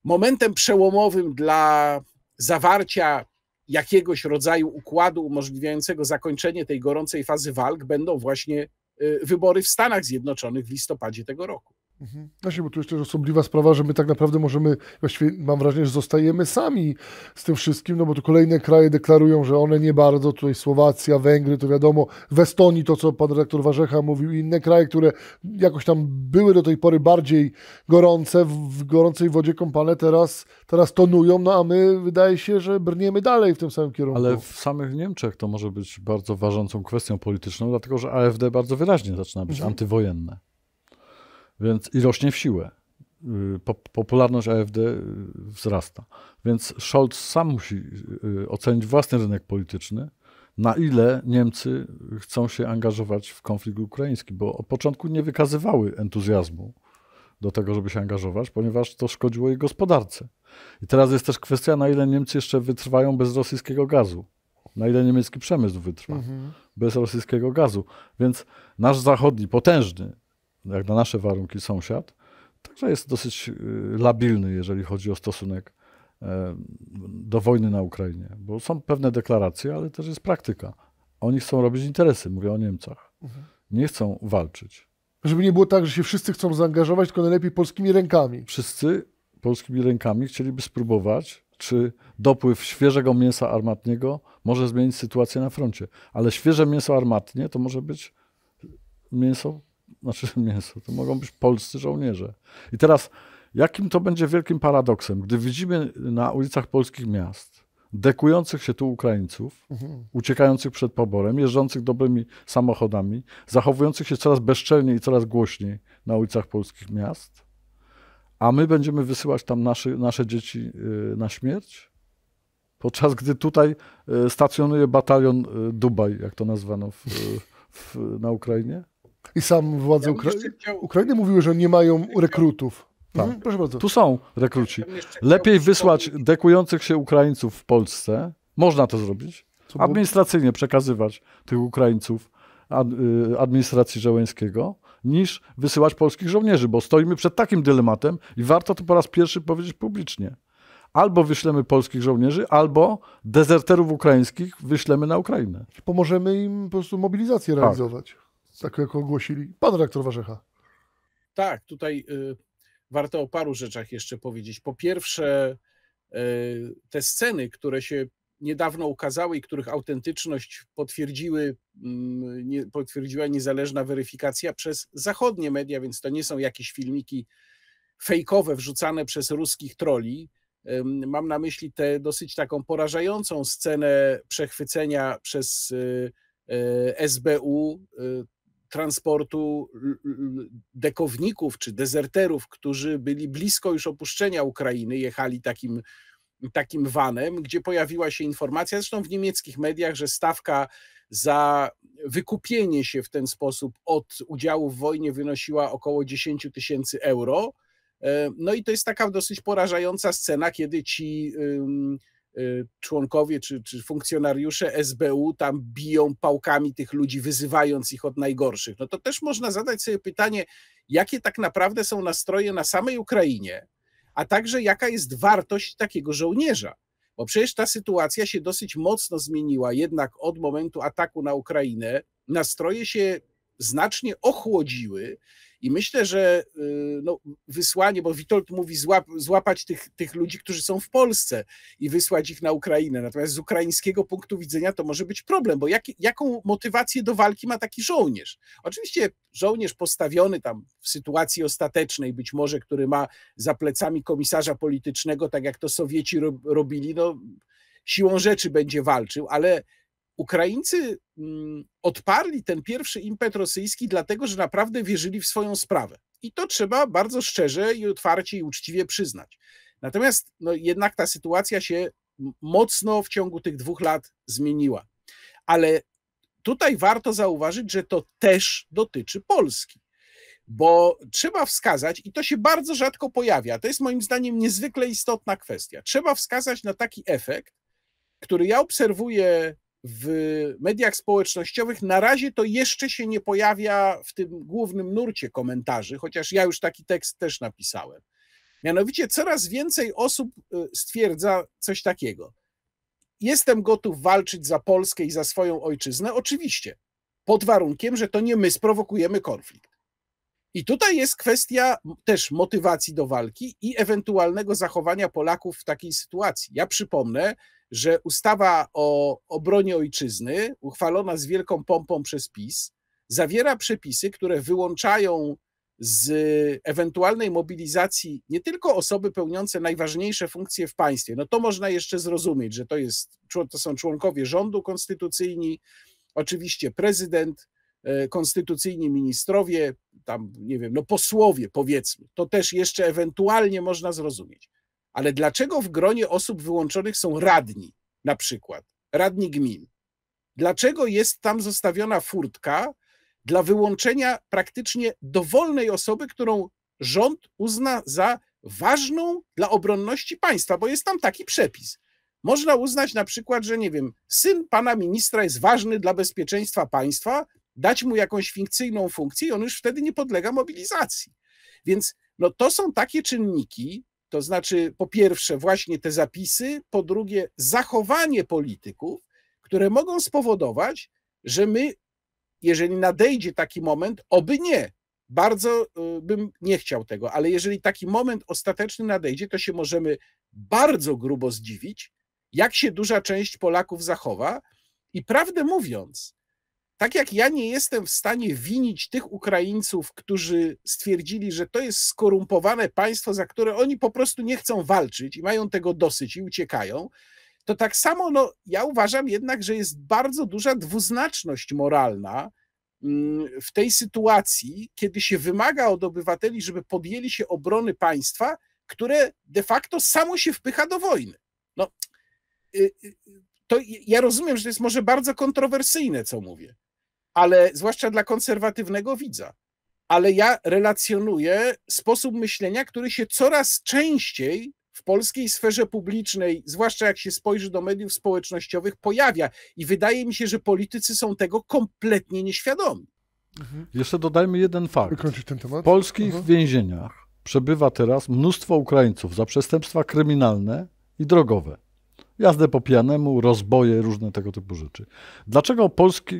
momentem przełomowym dla zawarcia jakiegoś rodzaju układu umożliwiającego zakończenie tej gorącej fazy walk będą właśnie y, wybory w Stanach Zjednoczonych w listopadzie tego roku. Mhm. Właśnie, bo tu jeszcze osobliwa sprawa, że my tak naprawdę możemy, właściwie mam wrażenie, że zostajemy sami z tym wszystkim, no bo tu kolejne kraje deklarują, że one nie bardzo, tutaj Słowacja, Węgry, to wiadomo, w Estonii to, co pan redaktor Warzecha mówił, i inne kraje, które jakoś tam były do tej pory bardziej gorące, w gorącej wodzie kąpane, teraz, teraz tonują, no a my wydaje się, że brniemy dalej w tym samym kierunku. Ale w samych Niemczech to może być bardzo ważącą kwestią polityczną, dlatego że AfD bardzo wyraźnie zaczyna być mhm. antywojenne. Więc i rośnie w siłę. Y, popularność AfD y, wzrasta. Więc Scholz sam musi y, ocenić własny rynek polityczny, na ile Niemcy chcą się angażować w konflikt ukraiński, bo od początku nie wykazywały entuzjazmu do tego, żeby się angażować, ponieważ to szkodziło jej gospodarce. I teraz jest też kwestia, na ile Niemcy jeszcze wytrwają bez rosyjskiego gazu, na ile niemiecki przemysł wytrwa mhm. bez rosyjskiego gazu. Więc nasz zachodni, potężny jak na nasze warunki sąsiad, także jest dosyć y, labilny, jeżeli chodzi o stosunek e, do wojny na Ukrainie, bo są pewne deklaracje, ale też jest praktyka. Oni chcą robić interesy, mówię o Niemcach. Mhm. Nie chcą walczyć. Żeby nie było tak, że się wszyscy chcą zaangażować, tylko najlepiej polskimi rękami. Wszyscy polskimi rękami chcieliby spróbować, czy dopływ świeżego mięsa armatniego może zmienić sytuację na froncie. Ale świeże mięso armatnie to może być mięso znaczy *laughs* mięso, to mogą być polscy żołnierze. I teraz, jakim to będzie wielkim paradoksem, gdy widzimy na ulicach polskich miast dekujących się tu Ukraińców, mhm. uciekających przed poborem, jeżdżących dobrymi samochodami, zachowujących się coraz bezczelniej i coraz głośniej na ulicach polskich miast, a my będziemy wysyłać tam nasze, nasze dzieci y, na śmierć? Podczas gdy tutaj y, stacjonuje batalion y, Dubaj, jak to nazwano w, w, na Ukrainie? I sam władze ja Ukra chciał... Ukrainy mówiły, że nie mają rekrutów. Tak. Mhm, proszę bardzo. Tu są rekruci. Lepiej wysłać dekujących się Ukraińców w Polsce, można to zrobić, administracyjnie przekazywać tych Ukraińców y, administracji żołęskiego, niż wysyłać polskich żołnierzy, bo stoimy przed takim dylematem i warto to po raz pierwszy powiedzieć publicznie. Albo wyślemy polskich żołnierzy, albo dezerterów ukraińskich wyślemy na Ukrainę. Pomożemy im po prostu mobilizację tak. realizować. Tak tak jak ogłosili. Pan rektor Warzecha. Tak, tutaj y, warto o paru rzeczach jeszcze powiedzieć. Po pierwsze, y, te sceny, które się niedawno ukazały i których autentyczność potwierdziły, mm, nie, potwierdziła niezależna weryfikacja przez zachodnie media, więc to nie są jakieś filmiki fejkowe wrzucane przez ruskich troli. Mam na myśli tę dosyć taką porażającą scenę przechwycenia przez y, y, SBU y, transportu dekowników czy dezerterów, którzy byli blisko już opuszczenia Ukrainy, jechali takim, takim vanem, gdzie pojawiła się informacja, zresztą w niemieckich mediach, że stawka za wykupienie się w ten sposób od udziału w wojnie wynosiła około 10 tysięcy euro. E, no i to jest taka dosyć porażająca scena, kiedy ci. Yy, Y, członkowie czy, czy funkcjonariusze SBU tam biją pałkami tych ludzi, wyzywając ich od najgorszych. No to też można zadać sobie pytanie, jakie tak naprawdę są nastroje na samej Ukrainie, a także jaka jest wartość takiego żołnierza. Bo przecież ta sytuacja się dosyć mocno zmieniła, jednak od momentu ataku na Ukrainę nastroje się znacznie ochłodziły i myślę, że y, no, wysłanie, bo Witold mówi złap, złapać tych, tych ludzi, którzy są w Polsce i wysłać ich na Ukrainę. Natomiast z ukraińskiego punktu widzenia to może być problem, bo jak, jaką motywację do walki ma taki żołnierz? Oczywiście żołnierz postawiony tam w sytuacji ostatecznej, być może, który ma za plecami komisarza politycznego, tak jak to Sowieci robili, no siłą rzeczy będzie walczył, ale Ukraińcy mm, odparli ten pierwszy impet rosyjski, dlatego że naprawdę wierzyli w swoją sprawę. I to trzeba bardzo szczerze i otwarcie i uczciwie przyznać. Natomiast no, jednak ta sytuacja się mocno w ciągu tych dwóch lat zmieniła. Ale tutaj warto zauważyć, że to też dotyczy Polski. Bo trzeba wskazać, i to się bardzo rzadko pojawia, to jest moim zdaniem niezwykle istotna kwestia. Trzeba wskazać na taki efekt, który ja obserwuję w mediach społecznościowych. Na razie to jeszcze się nie pojawia w tym głównym nurcie komentarzy, chociaż ja już taki tekst też napisałem. Mianowicie coraz więcej osób y, stwierdza coś takiego. Jestem gotów walczyć za Polskę i za swoją ojczyznę, oczywiście, pod warunkiem, że to nie my sprowokujemy konflikt. I tutaj jest kwestia też motywacji do walki i ewentualnego zachowania Polaków w takiej sytuacji. Ja przypomnę, że ustawa o obronie ojczyzny, uchwalona z wielką pompą przez PiS, zawiera przepisy, które wyłączają z ewentualnej mobilizacji nie tylko osoby pełniące najważniejsze funkcje w państwie. No to można jeszcze zrozumieć, że to, jest, to są członkowie rządu konstytucyjni, oczywiście prezydent, e, konstytucyjni ministrowie, tam nie wiem, no posłowie powiedzmy. To też jeszcze ewentualnie można zrozumieć. Ale dlaczego w gronie osób wyłączonych są radni, na przykład, radni gmin? Dlaczego jest tam zostawiona furtka dla wyłączenia praktycznie dowolnej osoby, którą rząd uzna za ważną dla obronności państwa, bo jest tam taki przepis. Można uznać na przykład, że nie wiem, syn pana ministra jest ważny dla bezpieczeństwa państwa, dać mu jakąś funkcyjną funkcję i on już wtedy nie podlega mobilizacji. Więc no, to są takie czynniki, to znaczy, po pierwsze, właśnie te zapisy, po drugie, zachowanie polityków, które mogą spowodować, że my, jeżeli nadejdzie taki moment, oby nie, bardzo y, bym nie chciał tego, ale jeżeli taki moment ostateczny nadejdzie, to się możemy bardzo grubo zdziwić, jak się duża część Polaków zachowa. I prawdę mówiąc, tak jak ja nie jestem w stanie winić tych Ukraińców, którzy stwierdzili, że to jest skorumpowane państwo, za które oni po prostu nie chcą walczyć i mają tego dosyć i uciekają, to tak samo no, ja uważam jednak, że jest bardzo duża dwuznaczność moralna mm, w tej sytuacji, kiedy się wymaga od obywateli, żeby podjęli się obrony państwa, które de facto samo się wpycha do wojny. No, y, y, to ja rozumiem, że to jest może bardzo kontrowersyjne, co mówię, ale zwłaszcza dla konserwatywnego widza. Ale ja relacjonuję sposób myślenia, który się coraz częściej w polskiej sferze publicznej, zwłaszcza jak się spojrzy do mediów społecznościowych, pojawia. I wydaje mi się, że politycy są tego kompletnie nieświadomi. Mhm. Jeszcze dodajmy jeden fakt. W polskich mhm. więzieniach przebywa teraz mnóstwo Ukraińców za przestępstwa kryminalne i drogowe jazdę po pijanemu, rozboje, różne tego typu rzeczy. Dlaczego polski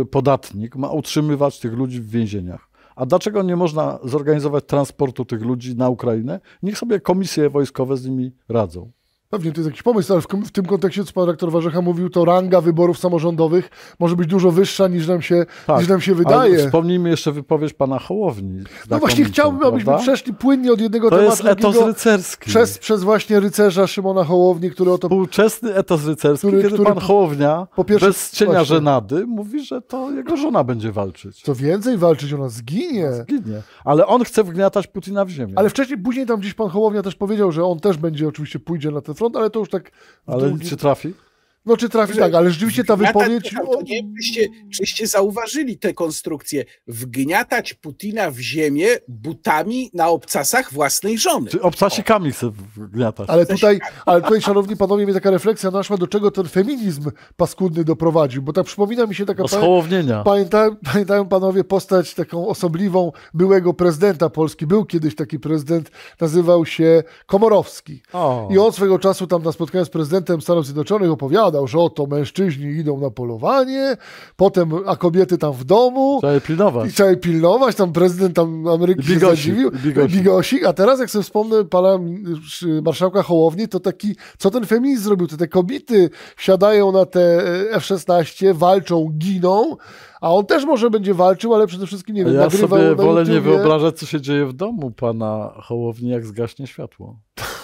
e, podatnik ma utrzymywać tych ludzi w więzieniach? A dlaczego nie można zorganizować transportu tych ludzi na Ukrainę? Niech sobie komisje wojskowe z nimi radzą pewnie to jest jakiś pomysł, ale w, w tym kontekście, co pan rektor Warzecha mówił, to ranga wyborów samorządowych może być dużo wyższa niż nam się, tak, niż nam się wydaje. Ale wspomnijmy jeszcze wypowiedź pana Hołowni. No właśnie chciałbym, abyśmy przeszli płynnie od jednego to tematu. To jest etos rycerski. Przez, przez właśnie rycerza Szymona Hołowni, który oto... Współczesny etos rycerski, który, kiedy który, pan Hołownia po pierwsze, bez cienia właśnie. żenady mówi, że to jego żona będzie walczyć. Co więcej, walczyć ona zginie. Ona zginie. Ale on chce wgniatać Putina w ziemię. Ale wcześniej, później tam gdzieś pan Hołownia też powiedział, że on też będzie, oczywiście pójdzie na te front, ale to już tak... Ale czy trafi? No czy trafi tak, ale rzeczywiście ta wypowiedź... nie, czyście, czyście zauważyli tę konstrukcję. Wgniatać Putina w ziemię butami na obcasach własnej żony. Czy obcasikami se wgniatać. Ale tutaj, tak. ale tutaj, szanowni panowie, mnie taka refleksja naszła, do czego ten feminizm paskudny doprowadził, bo tak przypomina mi się taka... Pamię... Pamiętają, pamiętają panowie postać taką osobliwą byłego prezydenta Polski. Był kiedyś taki prezydent, nazywał się Komorowski. O. I on swego czasu tam na spotkaniu z prezydentem Stanów Zjednoczonych opowiadał, opowiadał, że oto mężczyźni idą na polowanie, potem, a kobiety tam w domu. Trzeba je pilnować. I trzeba je pilnować, tam prezydent tam Ameryki Bigosik, się zadziwił. Bigosik. Bigosik. A teraz jak sobie wspomnę pana marszałka Hołowni, to taki, co ten feminizm zrobił? To te kobiety siadają na te e, F-16, walczą, giną, a on też może będzie walczył, ale przede wszystkim nie wiem, Ja sobie wolę YouTube. nie wyobrażać, co się dzieje w domu pana Hołowni, jak zgaśnie światło. *laughs*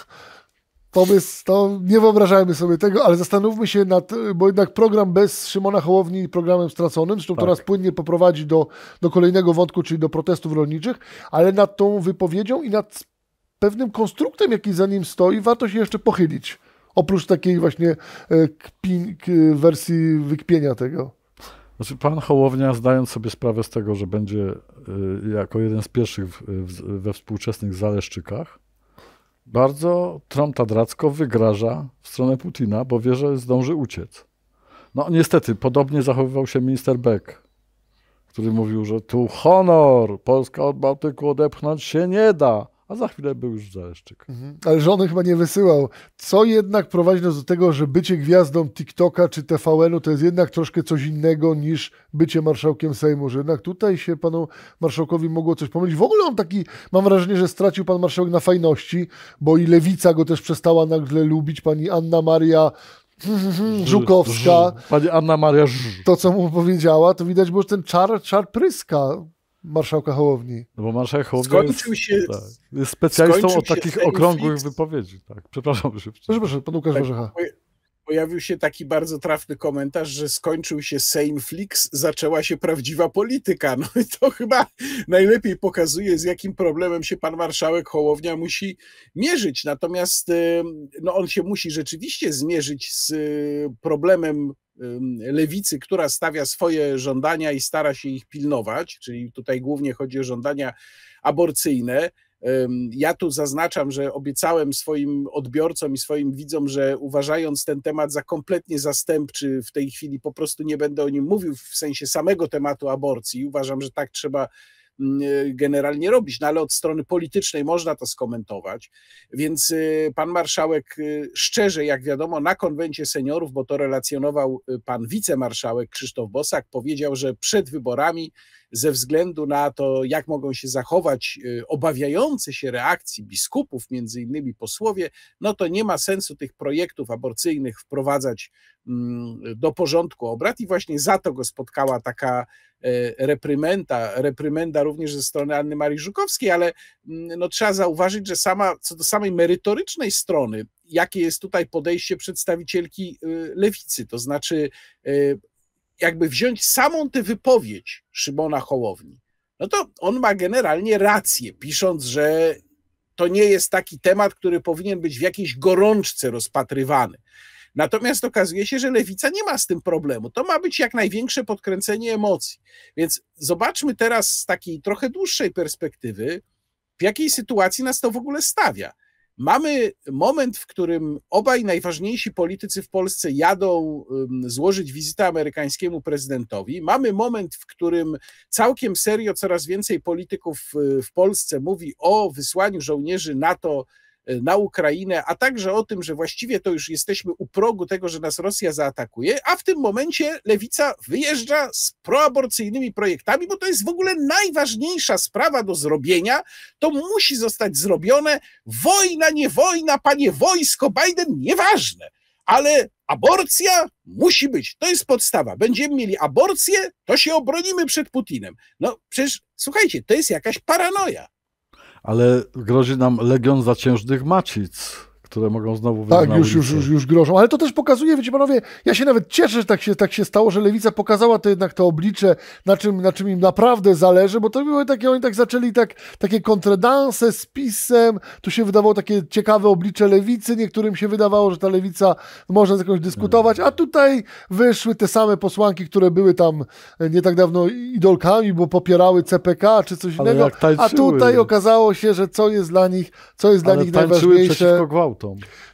pomysł, to nie wyobrażajmy sobie tego, ale zastanówmy się nad, bo jednak program bez Szymona Hołowni programem straconym, zresztą tak. to nas płynnie poprowadzi do, do kolejnego wątku, czyli do protestów rolniczych, ale nad tą wypowiedzią i nad pewnym konstruktem, jaki za nim stoi, warto się jeszcze pochylić. Oprócz takiej właśnie e, kpin, wersji wykpienia tego. Znaczy, pan Hołownia, zdając sobie sprawę z tego, że będzie e, jako jeden z pierwszych we współczesnych zaleszczykach, bardzo Trump Tadracko wygraża w stronę Putina, bo wie, że zdąży uciec. No niestety, podobnie zachowywał się minister Beck, który mówił, że tu honor, Polska od Bałtyku odepchnąć się nie da a za chwilę był już Zaleszczyk. Mhm. Ale żony chyba nie wysyłał. Co jednak prowadzi nas do tego, że bycie gwiazdą TikToka czy TVN-u to jest jednak troszkę coś innego niż bycie marszałkiem Sejmu, że jednak tutaj się panu marszałkowi mogło coś pomylić. W ogóle on taki, mam wrażenie, że stracił pan marszałek na fajności, bo i lewica go też przestała nagle lubić, pani Anna Maria Żukowska. Pani Anna Maria To, co mu powiedziała, to widać było, że ten czar, czar pryska marszałka Hołowni. No bo marszałek Hołowni skończył jest, się, tak, jest specjalistą od takich okrągłych fit. wypowiedzi. Tak. Przepraszam szybciej. Przepraszam, pan Łukasz tak, Warzecha. Pojawił się taki bardzo trafny komentarz, że skończył się Sejm Flix, zaczęła się prawdziwa polityka. No i to chyba najlepiej pokazuje, z jakim problemem się pan marszałek Hołownia musi mierzyć. Natomiast no, on się musi rzeczywiście zmierzyć z y, problemem lewicy, która stawia swoje żądania i stara się ich pilnować, czyli tutaj głównie chodzi o żądania aborcyjne. Ja tu zaznaczam, że obiecałem swoim odbiorcom i swoim widzom, że uważając ten temat za kompletnie zastępczy w tej chwili, po prostu nie będę o nim mówił w sensie samego tematu aborcji. Uważam, że tak trzeba Mm, y, generalnie robić, no ale od strony politycznej można to skomentować. Więc y, pan marszałek y, szczerze, jak wiadomo, na konwencie seniorów, bo to relacjonował pan wicemarszałek Krzysztof Bosak, powiedział, że przed wyborami ze względu na to, jak mogą się zachować y, obawiające się reakcji biskupów, między innymi posłowie, no to nie ma sensu tych projektów aborcyjnych wprowadzać mm, do porządku obrad i właśnie za to go spotkała taka e, reprymenda, reprymenda również ze strony Anny Marii Żukowskiej, ale mm, no, trzeba zauważyć, że sama, co do samej merytorycznej strony, jakie jest tutaj podejście przedstawicielki y, lewicy, to znaczy y, jakby wziąć samą tę wypowiedź Szymona Hołowni, no to on ma generalnie rację, pisząc, że to nie jest taki temat, który powinien być w jakiejś gorączce rozpatrywany. Natomiast okazuje się, że lewica nie ma z tym problemu. To ma być jak największe podkręcenie emocji. Więc zobaczmy teraz z takiej trochę dłuższej perspektywy, w jakiej sytuacji nas to w ogóle stawia. Mamy moment, w którym obaj najważniejsi politycy w Polsce jadą złożyć wizytę amerykańskiemu prezydentowi. Mamy moment, w którym całkiem serio coraz więcej polityków y, w Polsce mówi o wysłaniu żołnierzy NATO E, na Ukrainę, a także o tym, że właściwie to już jesteśmy u progu tego, że nas Rosja zaatakuje, a w tym momencie lewica wyjeżdża z proaborcyjnymi projektami, bo to jest w ogóle najważniejsza sprawa do zrobienia. To musi zostać zrobione. Wojna, nie wojna, panie wojsko, Biden, nieważne. Ale aborcja musi być. To jest podstawa. Będziemy mieli aborcję, to się obronimy przed Putinem. No przecież, słuchajcie, to jest jakaś paranoia ale grozi nam legion zaciężnych macic które mogą znowu wyjść. Tak, już, już, już, już grożą. Ale to też pokazuje, wiecie panowie, ja się nawet cieszę, że tak się, tak się stało, że lewica pokazała to jednak to oblicze, na czym, na czym im naprawdę zależy, bo to były takie, oni tak zaczęli tak, takie kontredanse z pisem, tu się wydawało takie ciekawe oblicze lewicy, niektórym się wydawało, że ta lewica może z jakąś dyskutować, a tutaj wyszły te same posłanki, które były tam e, nie tak dawno idolkami, bo popierały CPK czy coś Ale innego, a tutaj okazało się, że co jest dla nich, co jest Ale dla nich najważniejsze. Przeciwko gwałtu.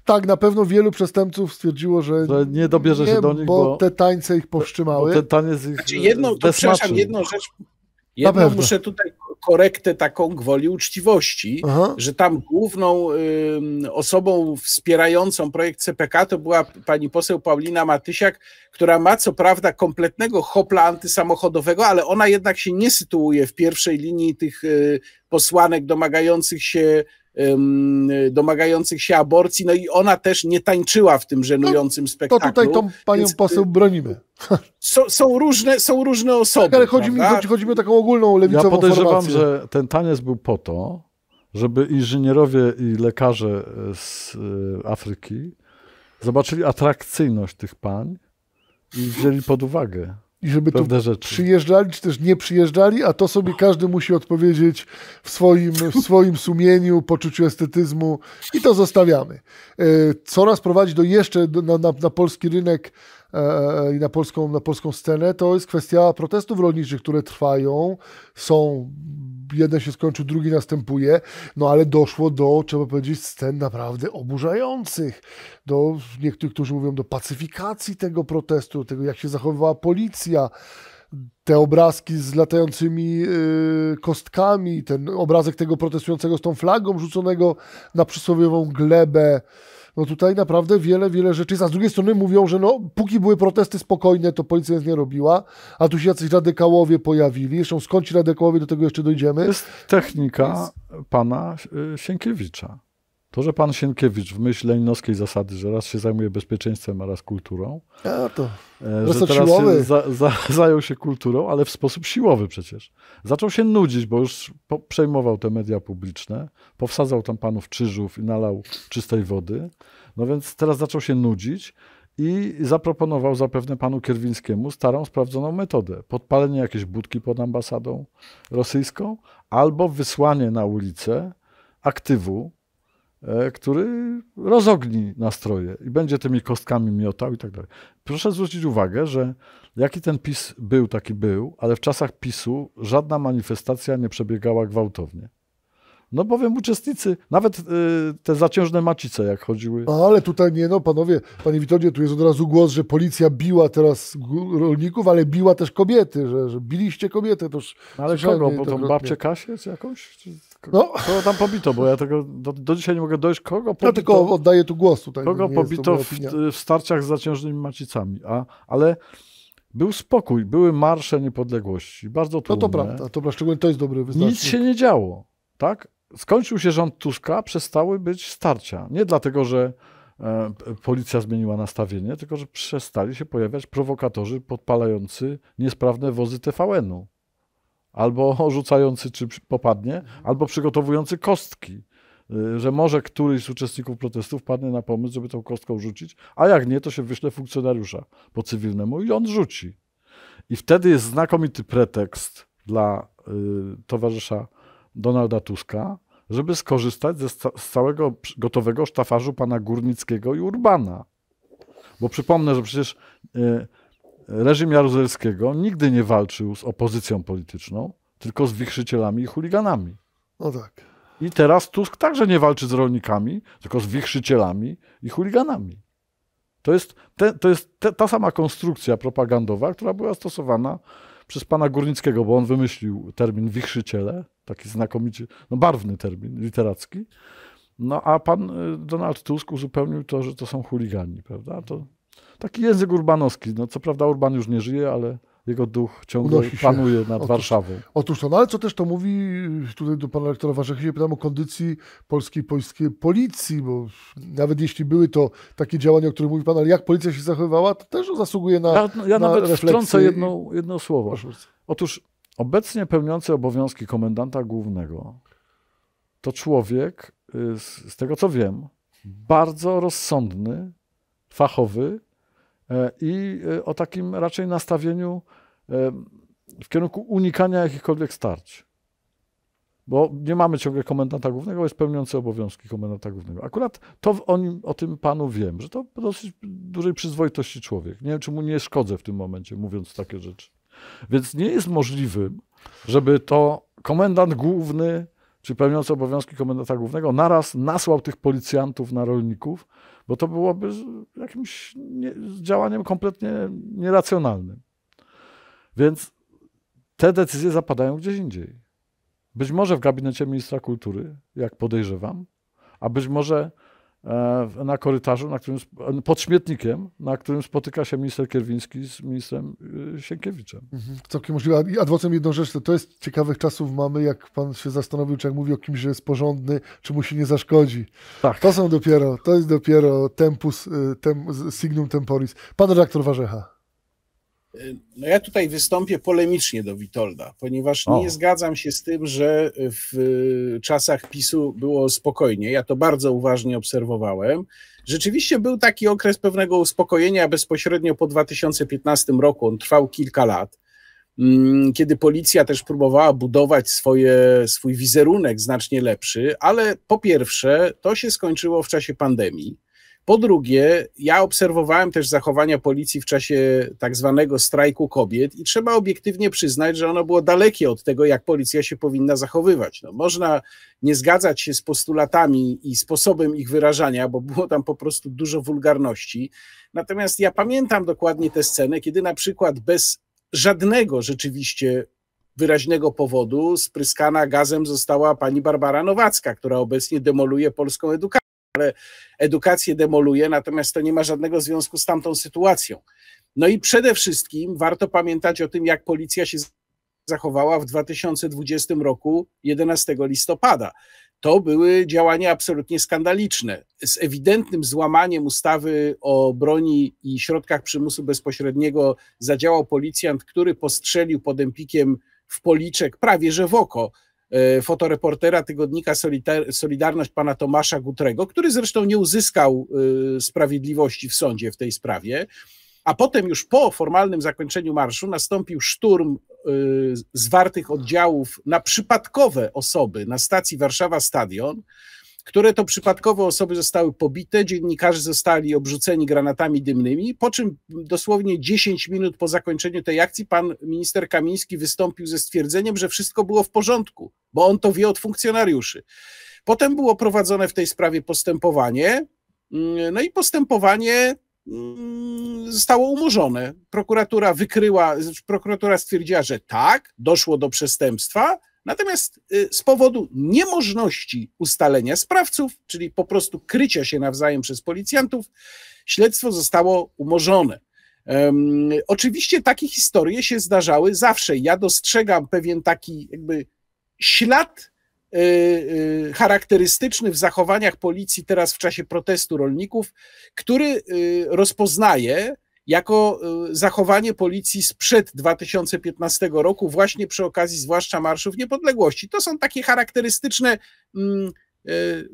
Tak, na pewno wielu przestępców stwierdziło, że, że nie dobierze nie, się do nich, bo, bo, te tańce ich powstrzymały. Bo ten taniec ich znaczy to, e, przepraszam, jedną rzecz, Jedną muszę tutaj korektę taką gwoli uczciwości, Aha. że tam główną y, osobą wspierającą projekt CPK to była pani poseł Paulina Matysiak, która ma co prawda kompletnego hopla antysamochodowego, ale ona jednak się nie sytuuje w pierwszej linii tych y, posłanek domagających się domagających się aborcji, no i ona też nie tańczyła w tym żenującym no, spektaklu. To tutaj tą panią więc, poseł bronimy. So, są, różne, są różne osoby. Tak, ale chodzi mi, chodzi, chodzi mi o taką ogólną lewicową Ja podejrzewam, formację. że ten taniec był po to, żeby inżynierowie i lekarze e, z e, Afryki zobaczyli atrakcyjność tych pań i wzięli pod uwagę i żeby Pewne tu rzeczy. przyjeżdżali, czy też nie przyjeżdżali, a to sobie każdy musi odpowiedzieć w swoim, w swoim sumieniu, poczuciu estetyzmu i to zostawiamy. E, co nas prowadzi do jeszcze na, na, na polski rynek E, e, i na polską, na polską scenę, to jest kwestia protestów rolniczych, które trwają, są, jeden się skończył, drugi następuje, no ale doszło do, trzeba powiedzieć, scen naprawdę oburzających, do niektórych, którzy mówią, do pacyfikacji tego protestu, tego jak się zachowywała policja, te obrazki z latającymi yy, kostkami, ten obrazek tego protestującego z tą flagą rzuconego na przysłowiową glebę, no tutaj naprawdę wiele, wiele rzeczy jest. A z drugiej strony mówią, że no, póki były protesty spokojne, to policja nic nie robiła, a tu się jacyś radykałowie pojawili. Zresztą skąd ci radykałowie, do tego jeszcze dojdziemy. Jest technika pana y, Sienkiewicza. To, że pan Sienkiewicz w myśl leninowskiej zasady, że raz się zajmuje bezpieczeństwem, a raz kulturą, a to, e, że teraz siłowy. się za, za, *laughs* zajął się kulturą, ale w sposób siłowy przecież. Zaczął się nudzić, bo już po, przejmował te media publiczne, powsadzał tam panów czyżów i nalał czystej wody. No więc teraz zaczął się nudzić i zaproponował zapewne panu Kierwińskiemu starą, sprawdzoną metodę. Podpalenie jakiejś budki pod ambasadą rosyjską albo wysłanie na ulicę aktywu E, który rozogni nastroje i będzie tymi kostkami miotał i tak dalej. Proszę zwrócić uwagę, że jaki ten PiS był, taki był, ale w czasach PiSu żadna manifestacja nie przebiegała gwałtownie. No bowiem uczestnicy, nawet y, te zaciężne macice, jak chodziły. A, ale tutaj nie, no panowie, panie Witoldzie, tu jest od razu głos, że policja biła teraz rolników, ale biła też kobiety, że, że biliście kobiety. To już no ale kogo? Bo tą babcię Kasię czy jakąś? Czy... No. Kogo tam pobito, bo ja tego do, do dzisiaj nie mogę dojść. Kogo pobito? Ja tylko oddaję tu głos tutaj. Kogo pobito w, w, starciach z zaciężnymi macicami. A, ale był spokój, były marsze niepodległości. Bardzo trudne. No to prawda, to szczególnie to jest dobry wyznacznik. Nic się nie działo, tak? Skończył się rząd Tuska, przestały być starcia. Nie dlatego, że e, policja zmieniła nastawienie, tylko że przestali się pojawiać prowokatorzy podpalający niesprawne wozy TVN-u albo rzucający, czy popadnie, albo przygotowujący kostki, y, że może któryś z uczestników protestów padnie na pomysł, żeby tą kostką rzucić, a jak nie, to się wyśle funkcjonariusza po cywilnemu i on rzuci. I wtedy jest znakomity pretekst dla y, towarzysza Donalda Tuska, żeby skorzystać ze, z całego gotowego sztafarzu pana Górnickiego i Urbana. Bo przypomnę, że przecież y, reżim Jaruzelskiego nigdy nie walczył z opozycją polityczną, tylko z wichrzycielami i chuliganami. No tak. I teraz Tusk także nie walczy z rolnikami, tylko z wichrzycielami i chuliganami. To jest, te, to jest te, ta sama konstrukcja propagandowa, która była stosowana przez pana Górnickiego, bo on wymyślił termin wichrzyciele, taki znakomicie, no barwny termin literacki. No a pan y, Donald Tusk uzupełnił to, że to są chuligani, prawda? To, Taki język urbanowski. No, co prawda Urban już nie żyje, ale jego duch ciągle panuje nad otóż, Warszawą. Otóż to, no, ale co też to mówi, y, tutaj do pana rektora Warszawy się pytam o kondycji polskiej, polskiej policji, bo nawet jeśli były to takie działania, o których mówi pan, ale jak policja się zachowywała, to też zasługuje na Ja, no, ja na nawet wtrącę jedno, jedno słowo. Otóż obecnie pełniący obowiązki komendanta głównego to człowiek, y, z, z tego co wiem, bardzo rozsądny, fachowy, E, i e, o takim raczej nastawieniu e, w kierunku unikania jakichkolwiek starć. Bo nie mamy ciągle komendanta głównego, jest pełniący obowiązki komendanta głównego. Akurat to o, nim, o tym panu wiem, że to dosyć dużej przyzwoitości człowiek. Nie wiem, czy mu nie szkodzę w tym momencie, mówiąc takie rzeczy. Więc nie jest możliwym, żeby to komendant główny, czy pełniący obowiązki komendanta głównego, naraz nasłał tych policjantów na rolników, bo to byłoby jakimś nie, działaniem kompletnie nieracjonalnym. Więc te decyzje zapadają gdzieś indziej. Być może w gabinecie ministra kultury, jak podejrzewam, a być może E, na korytarzu, na którym, pod śmietnikiem, na którym spotyka się minister Kierwiński z ministrem y, Sienkiewiczem. Mhm, całkiem możliwe. A adwocem jedną rzecz, to jest ciekawych czasów mamy, jak pan się zastanowił, czy jak mówi o kimś, że jest porządny, czy mu się nie zaszkodzi. Tak. To są dopiero, to jest dopiero tempus, y, tem, signum temporis. Pan redaktor Warzecha. No ja tutaj wystąpię polemicznie do Witolda, ponieważ o. nie zgadzam się z tym, że w y, czasach PiSu było spokojnie. Ja to bardzo uważnie obserwowałem. Rzeczywiście był taki okres pewnego uspokojenia bezpośrednio po 2015 roku, on trwał kilka lat, mm, kiedy policja też próbowała budować swoje, swój wizerunek znacznie lepszy, ale po pierwsze to się skończyło w czasie pandemii po drugie, ja obserwowałem też zachowania policji w czasie tak zwanego strajku kobiet i trzeba obiektywnie przyznać, że ono było dalekie od tego, jak policja się powinna zachowywać. No, można nie zgadzać się z postulatami i sposobem ich wyrażania, bo było tam po prostu dużo wulgarności. Natomiast ja pamiętam dokładnie tę scenę, kiedy na przykład bez żadnego rzeczywiście wyraźnego powodu spryskana gazem została pani Barbara Nowacka, która obecnie demoluje polską edukację ale edukację demoluje, natomiast to nie ma żadnego związku z tamtą sytuacją. No i przede wszystkim warto pamiętać o tym, jak policja się zachowała w 2020 roku 11 listopada. To były działania absolutnie skandaliczne, z ewidentnym złamaniem ustawy o broni i środkach przymusu bezpośredniego zadziałał policjant, który postrzelił pod Empikiem w policzek prawie że w oko E, fotoreportera tygodnika Solidarność pana Tomasza Gutrego, który zresztą nie uzyskał e, sprawiedliwości w sądzie w tej sprawie. A potem już po formalnym zakończeniu marszu nastąpił szturm e, zwartych oddziałów na przypadkowe osoby na stacji Warszawa Stadion które to przypadkowo osoby zostały pobite, dziennikarze zostali obrzuceni granatami dymnymi, po czym dosłownie 10 minut po zakończeniu tej akcji pan minister Kamiński wystąpił ze stwierdzeniem, że wszystko było w porządku, bo on to wie od funkcjonariuszy. Potem było prowadzone w tej sprawie postępowanie, mm, no i postępowanie mm, zostało umorzone. Prokuratura wykryła, prokuratura stwierdziła, że tak, doszło do przestępstwa, Natomiast y, z powodu niemożności ustalenia sprawców, czyli po prostu krycia się nawzajem przez policjantów, śledztwo zostało umorzone. Um, oczywiście takie historie się zdarzały zawsze. Ja dostrzegam pewien taki jakby ślad y, y, charakterystyczny w zachowaniach policji teraz w czasie protestu rolników, który y, rozpoznaje jako y, zachowanie policji sprzed 2015 roku, właśnie przy okazji zwłaszcza Marszów Niepodległości. To są takie charakterystyczne mm, y, y,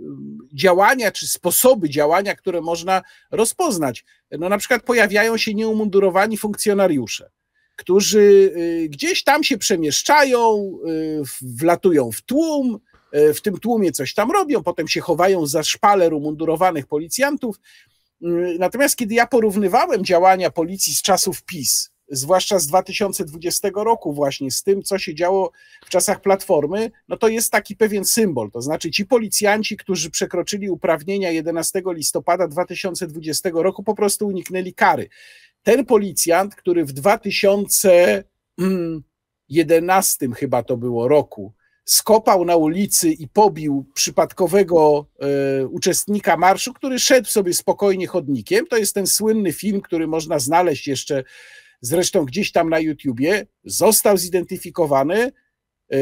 działania czy sposoby działania, które można rozpoznać. No, na przykład pojawiają się nieumundurowani funkcjonariusze, którzy gdzieś tam się przemieszczają, wlatują w tłum, w tym tłumie coś tam robią, potem się chowają za szpaler umundurowanych policjantów Mm, natomiast kiedy ja porównywałem działania policji z czasów PiS, zwłaszcza z 2020 roku, właśnie z tym, co się działo w czasach Platformy, no to jest taki pewien symbol. To znaczy, ci policjanci, którzy przekroczyli uprawnienia 11 listopada 2020 roku, po prostu uniknęli kary. Ten policjant, który w 2011 mm, chyba to było roku, skopał na ulicy i pobił przypadkowego e, uczestnika marszu, który szedł sobie spokojnie chodnikiem. To jest ten słynny film, który można znaleźć jeszcze zresztą gdzieś tam na YouTubie. Został zidentyfikowany e,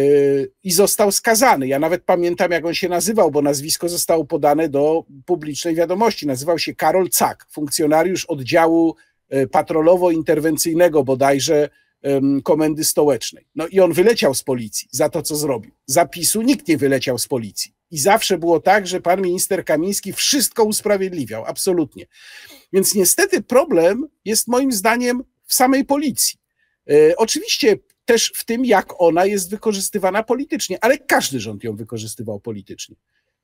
i został skazany. Ja nawet pamiętam, jak on się nazywał, bo nazwisko zostało podane do publicznej wiadomości. Nazywał się Karol Cak, funkcjonariusz oddziału e, patrolowo-interwencyjnego bodajże komendy stołecznej. No i on wyleciał z policji za to, co zrobił. Zapisu nikt nie wyleciał z policji. I zawsze było tak, że pan minister Kamiński wszystko usprawiedliwiał, absolutnie. Więc niestety problem jest moim zdaniem w samej policji. E, oczywiście też w tym, jak ona jest wykorzystywana politycznie, ale każdy rząd ją wykorzystywał politycznie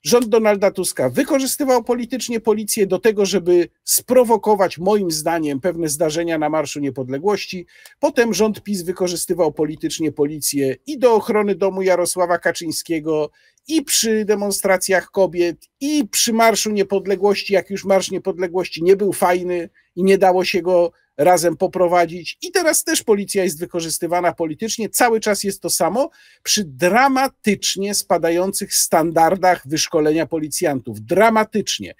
rząd Donalda Tuska wykorzystywał politycznie policję do tego, żeby sprowokować, moim zdaniem, pewne zdarzenia na Marszu Niepodległości. Potem rząd PiS wykorzystywał politycznie policję i do ochrony domu Jarosława Kaczyńskiego, i przy demonstracjach kobiet, i przy Marszu Niepodległości, jak już Marsz Niepodległości nie był fajny i nie dało się go razem poprowadzić. I teraz też policja jest wykorzystywana politycznie. Cały czas jest to samo przy dramatycznie spadających standardach wyszkolenia policjantów. Dramatycznie.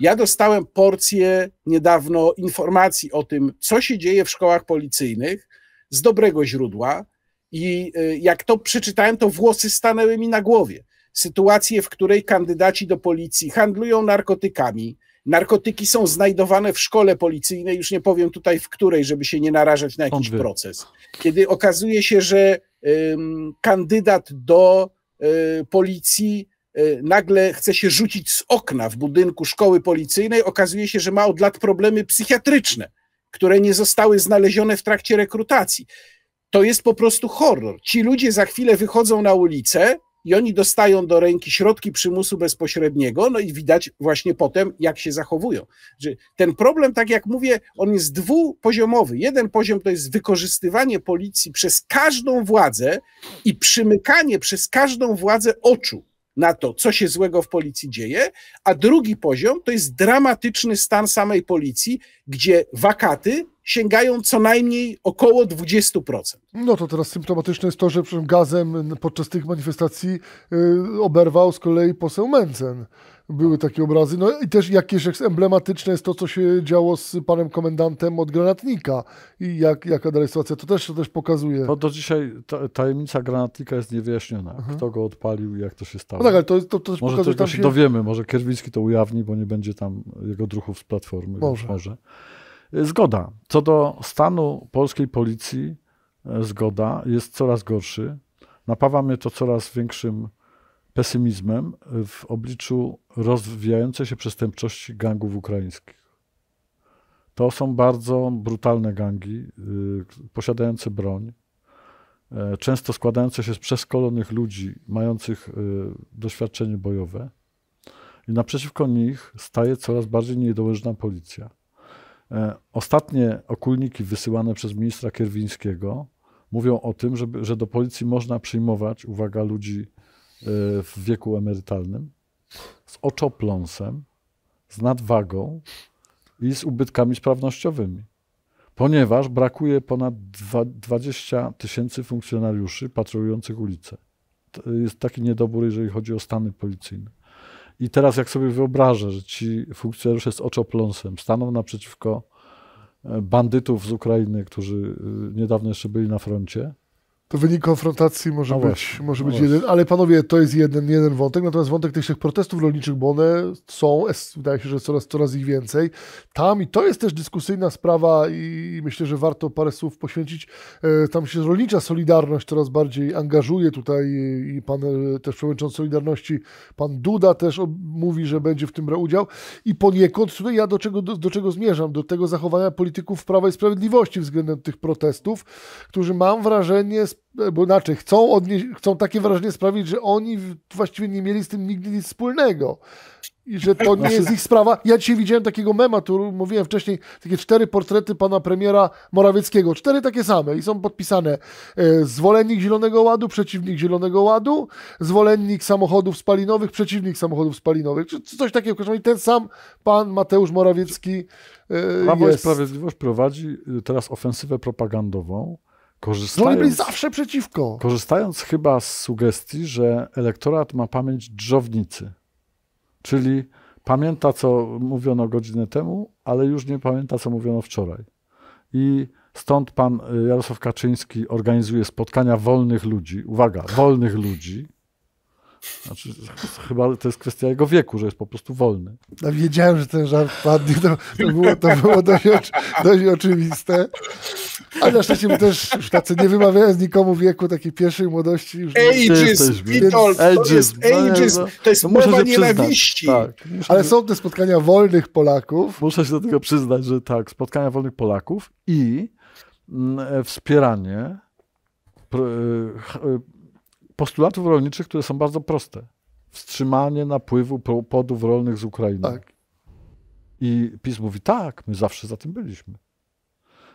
Ja dostałem porcję niedawno informacji o tym, co się dzieje w szkołach policyjnych z dobrego źródła. I y, jak to przeczytałem, to włosy stanęły mi na głowie. Sytuację, w której kandydaci do policji handlują narkotykami, Narkotyki są znajdowane w szkole policyjnej, już nie powiem tutaj w której, żeby się nie narażać na jakiś proces. Kiedy okazuje się, że um, kandydat do e, policji e, nagle chce się rzucić z okna w budynku szkoły policyjnej, okazuje się, że ma od lat problemy psychiatryczne, które nie zostały znalezione w trakcie rekrutacji. To jest po prostu horror. Ci ludzie za chwilę wychodzą na ulicę, i oni dostają do ręki środki przymusu bezpośredniego, no i widać właśnie potem, jak się zachowują. Ten problem, tak jak mówię, on jest dwupoziomowy. Jeden poziom to jest wykorzystywanie policji przez każdą władzę i przymykanie przez każdą władzę oczu na to, co się złego w policji dzieje, a drugi poziom to jest dramatyczny stan samej policji, gdzie wakaty sięgają co najmniej około 20%. No to teraz symptomatyczne jest to, że gazem podczas tych manifestacji yy, oberwał z kolei poseł Mencen. Były tak. takie obrazy. No i też jakieś emblematyczne jest to, co się działo z panem komendantem od granatnika. I jak, jaka dalej sytuacja, to też, to też pokazuje. No do dzisiaj ta, tajemnica granatnika jest niewyjaśniona. Mhm. Kto go odpalił i jak to się stało. No tak, ale to, to, to też może pokazuje. Może się dowiemy, może Kierwiński to ujawni, bo nie będzie tam jego druchów z Platformy. Może. może. E, zgoda. Co do stanu polskiej policji, e, zgoda jest coraz gorszy. Napawa mnie to coraz większym pesymizmem w obliczu rozwijającej się przestępczości gangów ukraińskich. To są bardzo brutalne gangi, y, posiadające broń, y, często składające się z przeskolonych ludzi mających y, doświadczenie bojowe. I naprzeciwko nich staje coraz bardziej niedołężna policja. Ostatnie okulniki wysyłane przez ministra Kierwińskiego mówią o tym, że, że do policji można przyjmować, uwaga, ludzi Y, w wieku emerytalnym, z oczopląsem, z nadwagą i z ubytkami sprawnościowymi. Ponieważ brakuje ponad 20 tysięcy funkcjonariuszy patrolujących ulice. To jest taki niedobór, jeżeli chodzi o stany policyjne. I teraz, jak sobie wyobrażę, że ci funkcjonariusze z oczopląsem staną naprzeciwko e, bandytów z Ukrainy, którzy y, niedawno jeszcze byli na froncie, to wynik konfrontacji może no być, może no być jeden, ale panowie, to jest jeden, jeden wątek, natomiast wątek tych, tych protestów rolniczych, bo one są, wydaje się, że coraz, coraz ich więcej tam i to jest też dyskusyjna sprawa i myślę, że warto parę słów poświęcić. E, tam się rolnicza Solidarność coraz bardziej angażuje tutaj i pan e, też przewodniczący Solidarności, pan Duda też mówi, że będzie w tym brał udział i poniekąd tutaj ja do czego, do, do czego zmierzam? Do tego zachowania polityków Prawa i Sprawiedliwości względem tych protestów, którzy mam wrażenie bo inaczej, chcą, chcą takie wrażenie sprawić, że oni właściwie nie mieli z tym nigdy nic wspólnego. I że to nie jest ich sprawa. Ja dzisiaj widziałem takiego mema, tu mówiłem wcześniej, takie cztery portrety pana premiera Morawieckiego. Cztery takie same i są podpisane e, zwolennik Zielonego Ładu, przeciwnik Zielonego Ładu, zwolennik samochodów spalinowych, przeciwnik samochodów spalinowych. Czy coś takiego. I ten sam pan Mateusz Morawiecki e, Prawo jest. i Sprawiedliwość prowadzi teraz ofensywę propagandową Korzystając, byli zawsze przeciwko. Korzystając chyba z sugestii, że elektorat ma pamięć drzownicy, czyli pamięta, co mówiono godzinę temu, ale już nie pamięta, co mówiono wczoraj. I stąd pan y, Jarosław Kaczyński organizuje spotkania wolnych ludzi. Uwaga, wolnych ludzi znaczy, chyba to jest kwestia jego wieku, że jest po prostu wolny. No, wiedziałem, że ten żart padnie, to, to było, to było dość, dość oczywiste. Ale na szczęście my też już tacy nie wymawiając nikomu wieku takiej pierwszej młodości. Już ages, Witold, to jest ages, no, no, to jest mowa nienawiści. Tak, Ale są te spotkania wolnych Polaków. Muszę się do tego przyznać, że tak, spotkania wolnych Polaków i mm, e, wspieranie e, e, postulatów rolniczych, które są bardzo proste. Wstrzymanie napływu podów rolnych z Ukrainy. Tak. I PiS mówi, tak, my zawsze za tym byliśmy.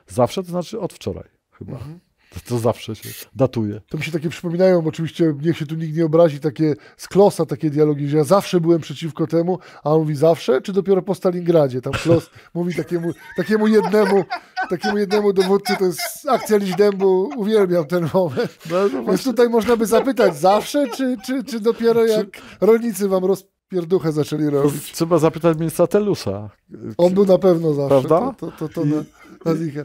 Zawsze to znaczy od wczoraj chyba. Mhm. To, to, zawsze się datuje. To mi się takie przypominają, oczywiście niech się tu nikt nie obrazi, takie z Klosa takie dialogi, że ja zawsze byłem przeciwko temu, a on mówi zawsze, czy dopiero po Stalingradzie? Tam Klos *laughs* mówi takiemu, takiemu jednemu, takiemu jednemu dowódcy, to jest akcja Liźdębu, uwielbiam ten moment. No, no Więc właśnie. tutaj można by zapytać, zawsze, czy, czy, czy dopiero jak rolnicy wam roz, pierduchę zaczęli no, robić. Trzeba zapytać ministra Telusa. On był na pewno zawsze. Prawda? To, to, to, I,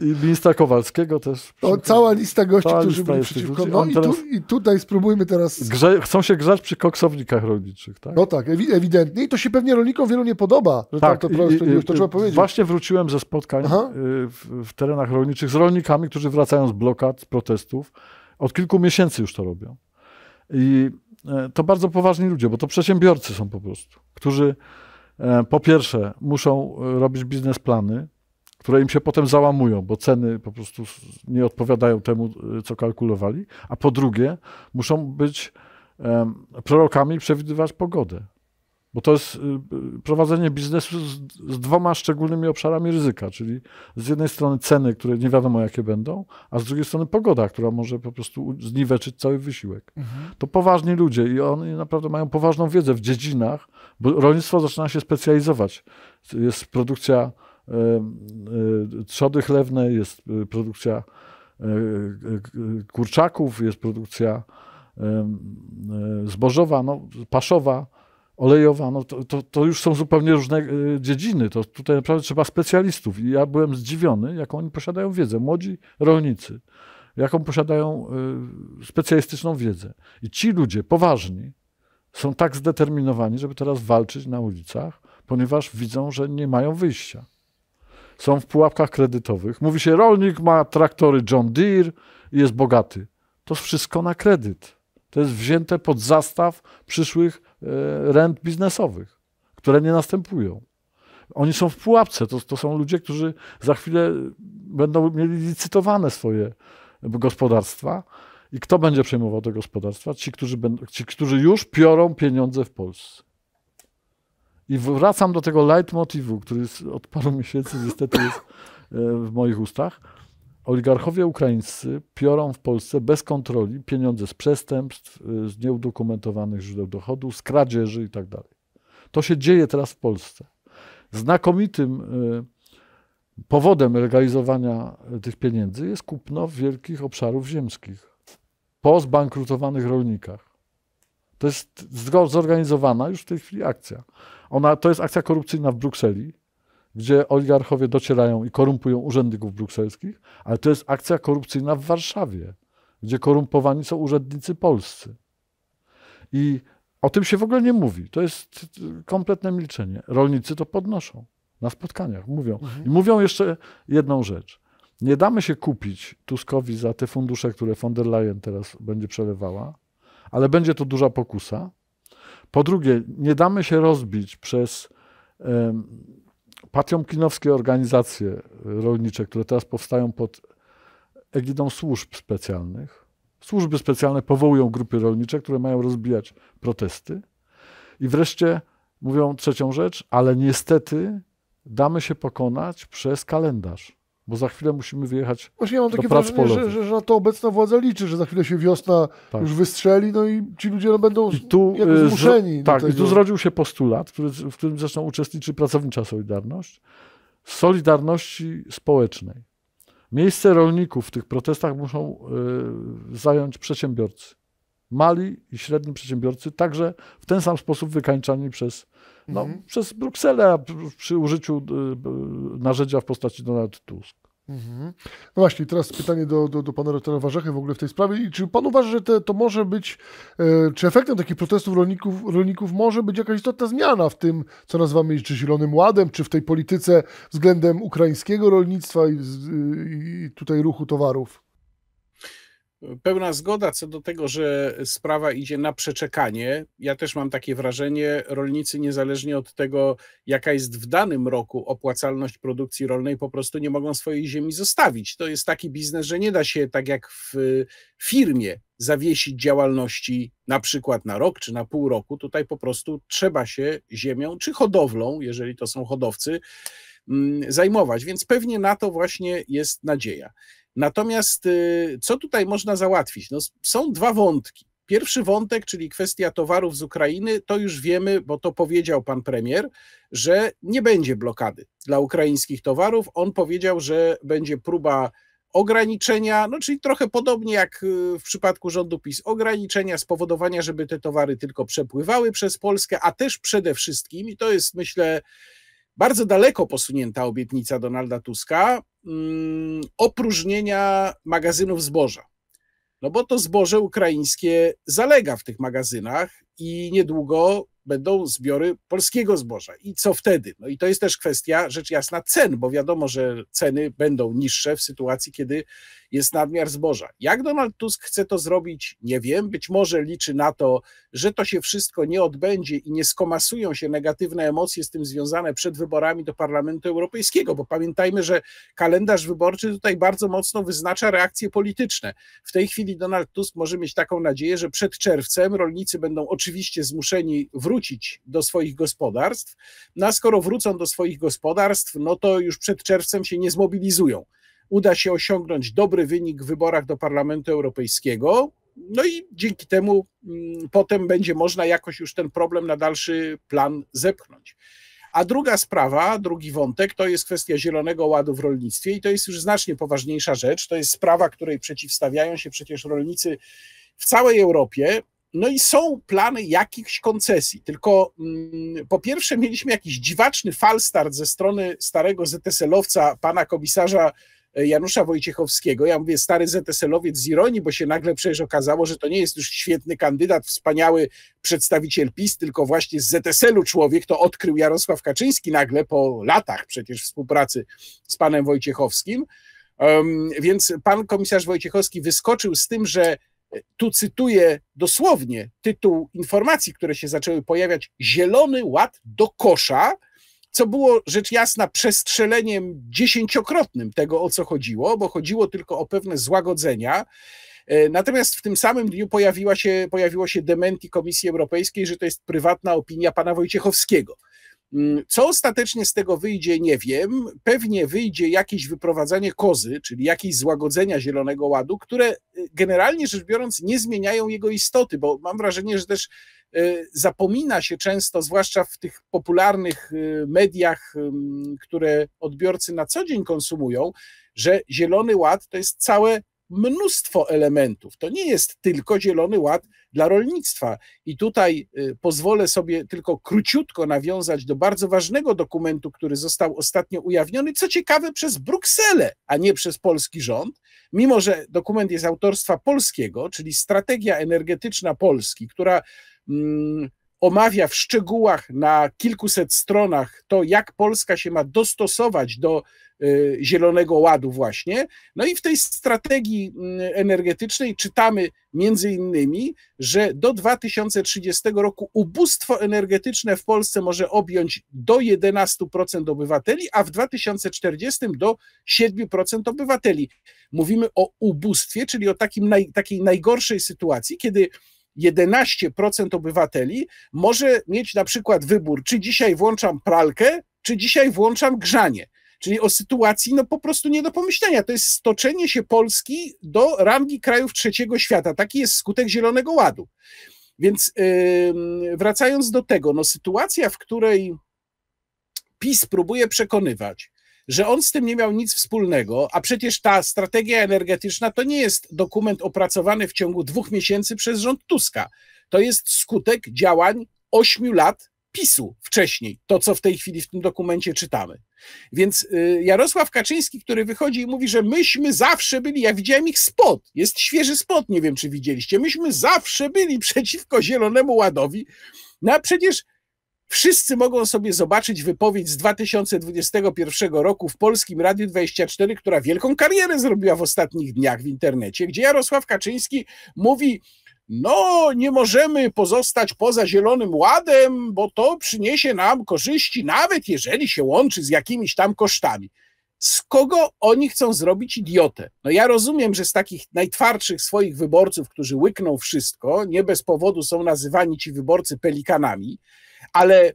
i ministra Kowalskiego też. O, cała lista gości, cała którzy lista byli przeciwko. No i, tu, i, tutaj spróbujmy teraz. Grze, chcą się grzać przy koksownikach rolniczych, tak? No tak, ewidentnie. I to się pewnie rolnikom wielu nie podoba, że tak, tak to, i, i, to trzeba powiedzieć. Właśnie wróciłem ze spotkań y, w, w terenach rolniczych z rolnikami, którzy wracają z blokad, z protestów. Od kilku miesięcy już to robią. I e, to bardzo poważni ludzie, bo to przedsiębiorcy są po prostu, którzy e, po pierwsze muszą e, robić biznesplany, które im się potem załamują, bo ceny po prostu nie odpowiadają temu, e, co kalkulowali, a po drugie muszą być prorokami i przewidywać pogodę. Bo to jest y, y, prowadzenie biznesu z, z, dwoma szczególnymi obszarami ryzyka, czyli z jednej strony ceny, które nie wiadomo jakie będą, a z drugiej strony pogoda, która może po prostu zniweczyć cały wysiłek. Mhm. To poważni ludzie i oni naprawdę mają poważną wiedzę w dziedzinach, bo rolnictwo zaczyna się specjalizować. Jest produkcja Y, trzody chlewne, jest y, produkcja e, kurczaków, jest produkcja e, zbożowa, no, paszowa, olejowa, no to, to, to, już są zupełnie różne e, dziedziny. To tutaj naprawdę trzeba specjalistów. I ja byłem zdziwiony, jaką oni posiadają wiedzę, młodzi rolnicy, jaką posiadają specjalistyczną wiedzę. I ci ludzie poważni są tak zdeterminowani, żeby teraz walczyć na ulicach, ponieważ widzą, że nie mają wyjścia są w pułapkach kredytowych. Mówi się, rolnik ma traktory John Deere i jest bogaty. To wszystko na kredyt. To jest wzięte pod zastaw przyszłych e, rent biznesowych, które nie następują. Oni są w pułapce. To, to są ludzie, którzy za chwilę będą mieli licytowane swoje gospodarstwa. I kto będzie przejmował te gospodarstwa? Ci, którzy, będą, ci, którzy już piorą pieniądze w Polsce. I wracam do tego leitmotivu, który jest od paru miesięcy niestety jest e, w moich ustach. Oligarchowie ukraińscy piorą w Polsce bez kontroli pieniądze z przestępstw, e, z nieudokumentowanych źródeł dochodu, z kradzieży i tak dalej. To się dzieje teraz w Polsce. Znakomitym e, powodem legalizowania tych pieniędzy jest kupno wielkich obszarów ziemskich po zbankrutowanych rolnikach. To jest zorganizowana już w tej chwili akcja. Ona, to jest akcja korupcyjna w Brukseli, gdzie oligarchowie docierają i korumpują urzędników brukselskich, ale to jest akcja korupcyjna w Warszawie, gdzie korumpowani są urzędnicy polscy. I o tym się w ogóle nie mówi. To jest kompletne milczenie. Rolnicy to podnoszą na spotkaniach, mówią. Mhm. I mówią jeszcze jedną rzecz. Nie damy się kupić Tuskowi za te fundusze, które von der Leyen teraz będzie przelewała, ale będzie to duża pokusa, po drugie, nie damy się rozbić przez patiomkinowskie organizacje rolnicze, które teraz powstają pod egidą służb specjalnych. Służby specjalne powołują grupy rolnicze, które mają rozbijać protesty. I wreszcie mówią trzecią rzecz, ale niestety damy się pokonać przez kalendarz bo za chwilę musimy wyjechać Właśnie ja mam takie wrażenie, że, że, na to obecna władza liczy, że za chwilę się wiosna tak. już wystrzeli, no i ci ludzie no, będą I tu, e, zmuszeni. Tak, tego. i tu zrodził się postulat, który, w którym zresztą uczestniczy pracownicza Solidarność, Solidarności Społecznej. Miejsce rolników w tych protestach muszą y, zająć przedsiębiorcy. Mali i średni przedsiębiorcy, także w ten sam sposób wykańczani przez no, mhm. Przez Brukselę przy użyciu y, y, narzędzia w postaci Donald Tusk. Mhm. No właśnie, teraz pytanie do, do, do pana rektora Warzechy w ogóle w tej sprawie. I czy pan uważa, że te, to może być, e, czy efektem takich protestów rolników, rolników może być jakaś istotna zmiana w tym, co nazywamy czy Zielonym Ładem, czy w tej polityce względem ukraińskiego rolnictwa i, y, i tutaj ruchu towarów? Pełna zgoda co do tego, że sprawa idzie na przeczekanie. Ja też mam takie wrażenie, rolnicy niezależnie od tego, jaka jest w danym roku opłacalność produkcji rolnej, po prostu nie mogą swojej ziemi zostawić. To jest taki biznes, że nie da się tak jak w firmie zawiesić działalności na przykład na rok czy na pół roku. Tutaj po prostu trzeba się ziemią czy hodowlą, jeżeli to są hodowcy, mm, zajmować. Więc pewnie na to właśnie jest nadzieja. Natomiast y, co tutaj można załatwić? No, są dwa wątki. Pierwszy wątek, czyli kwestia towarów z Ukrainy, to już wiemy, bo to powiedział pan premier, że nie będzie blokady dla ukraińskich towarów. On powiedział, że będzie próba ograniczenia, no czyli trochę podobnie jak y, w przypadku rządu PiS, ograniczenia, spowodowania, żeby te towary tylko przepływały przez Polskę, a też przede wszystkim, i to jest myślę bardzo daleko posunięta obietnica Donalda Tuska mm, opróżnienia magazynów zboża. No bo to zboże ukraińskie zalega w tych magazynach i niedługo będą zbiory polskiego zboża. I co wtedy? No i to jest też kwestia, rzecz jasna, cen, bo wiadomo, że ceny będą niższe w sytuacji, kiedy jest nadmiar zboża. Jak Donald Tusk chce to zrobić, nie wiem. Być może liczy na to, że to się wszystko nie odbędzie i nie skomasują się negatywne emocje z tym związane przed wyborami do Parlamentu Europejskiego, bo pamiętajmy, że kalendarz wyborczy tutaj bardzo mocno wyznacza reakcje polityczne. W tej chwili Donald Tusk może mieć taką nadzieję, że przed czerwcem rolnicy będą oczywiście zmuszeni wrócić do swoich gospodarstw. No a skoro wrócą do swoich gospodarstw, no to już przed czerwcem się nie zmobilizują uda się osiągnąć dobry wynik w wyborach do Parlamentu Europejskiego. No i dzięki temu mm, potem będzie można jakoś już ten problem na dalszy plan zepchnąć. A druga sprawa, drugi wątek, to jest kwestia Zielonego Ładu w rolnictwie i to jest już znacznie poważniejsza rzecz. To jest sprawa, której przeciwstawiają się przecież rolnicy w całej Europie. No i są plany jakichś koncesji, tylko mm, po pierwsze mieliśmy jakiś dziwaczny falstart ze strony starego ZSL-owca, pana komisarza Janusza Wojciechowskiego. Ja mówię, stary ZSL-owiec z ironii, bo się nagle przecież okazało, że to nie jest już świetny kandydat, wspaniały przedstawiciel PiS, tylko właśnie z ZSL-u człowiek, to odkrył Jarosław Kaczyński nagle po latach przecież współpracy z panem Wojciechowskim. Um, więc pan komisarz Wojciechowski wyskoczył z tym, że e, tu cytuję dosłownie tytuł informacji, które się zaczęły pojawiać: Zielony Ład do kosza co było rzecz jasna przestrzeleniem dziesięciokrotnym tego, o co chodziło, bo chodziło tylko o pewne złagodzenia. E, natomiast w tym samym dniu pojawiła się, pojawiło się dementi Komisji Europejskiej, że to jest prywatna opinia pana Wojciechowskiego. Mm, co ostatecznie z tego wyjdzie, nie wiem. Pewnie wyjdzie jakieś wyprowadzanie kozy, czyli jakieś złagodzenia Zielonego Ładu, które y, generalnie rzecz biorąc nie zmieniają jego istoty, bo mam wrażenie, że też y, zapomina się często, zwłaszcza w tych popularnych y, mediach, które odbiorcy na co dzień konsumują, że Zielony Ład to jest całe mnóstwo elementów. To nie jest tylko Zielony Ład dla rolnictwa. I tutaj y, pozwolę sobie tylko króciutko nawiązać do bardzo ważnego dokumentu, który został ostatnio ujawniony, co ciekawe, przez Brukselę, a nie przez polski rząd, mimo że dokument jest autorstwa polskiego, czyli Strategia Energetyczna Polski, która mm, omawia w szczegółach na kilkuset stronach to, jak Polska się ma dostosować do Y, Zielonego Ładu właśnie. No i w tej strategii y, energetycznej czytamy między innymi, że do 2030 roku ubóstwo energetyczne w Polsce może objąć do 11% obywateli, a w 2040 do 7% obywateli. Mówimy o ubóstwie, czyli o takim naj, takiej najgorszej sytuacji, kiedy 11% obywateli może mieć na przykład wybór, czy dzisiaj włączam pralkę, czy dzisiaj włączam grzanie czyli o sytuacji no po prostu nie do pomyślenia. To jest stoczenie się Polski do rangi krajów trzeciego świata. Taki jest skutek Zielonego Ładu. Więc yy, wracając do tego, no sytuacja, w której PiS próbuje przekonywać, że on z tym nie miał nic wspólnego, a przecież ta strategia energetyczna to nie jest dokument opracowany w ciągu dwóch miesięcy przez rząd Tuska. To jest skutek działań ośmiu lat PiSu wcześniej, to co w tej chwili w tym dokumencie czytamy. Więc y, Jarosław Kaczyński, który wychodzi i mówi, że myśmy zawsze byli, ja widziałem ich spot, jest świeży spot, nie wiem czy widzieliście, myśmy zawsze byli *laughs* przeciwko Zielonemu Ładowi, no a przecież wszyscy mogą sobie zobaczyć wypowiedź z 2021 roku w Polskim Radiu 24, która wielką karierę zrobiła w ostatnich dniach w internecie, gdzie Jarosław Kaczyński mówi, no nie możemy pozostać poza Zielonym Ładem, bo to przyniesie nam korzyści, nawet jeżeli się łączy z jakimiś tam kosztami. Z kogo oni chcą zrobić idiotę? No ja rozumiem, że z takich najtwardszych swoich wyborców, którzy łykną wszystko, nie bez powodu są nazywani ci wyborcy pelikanami, ale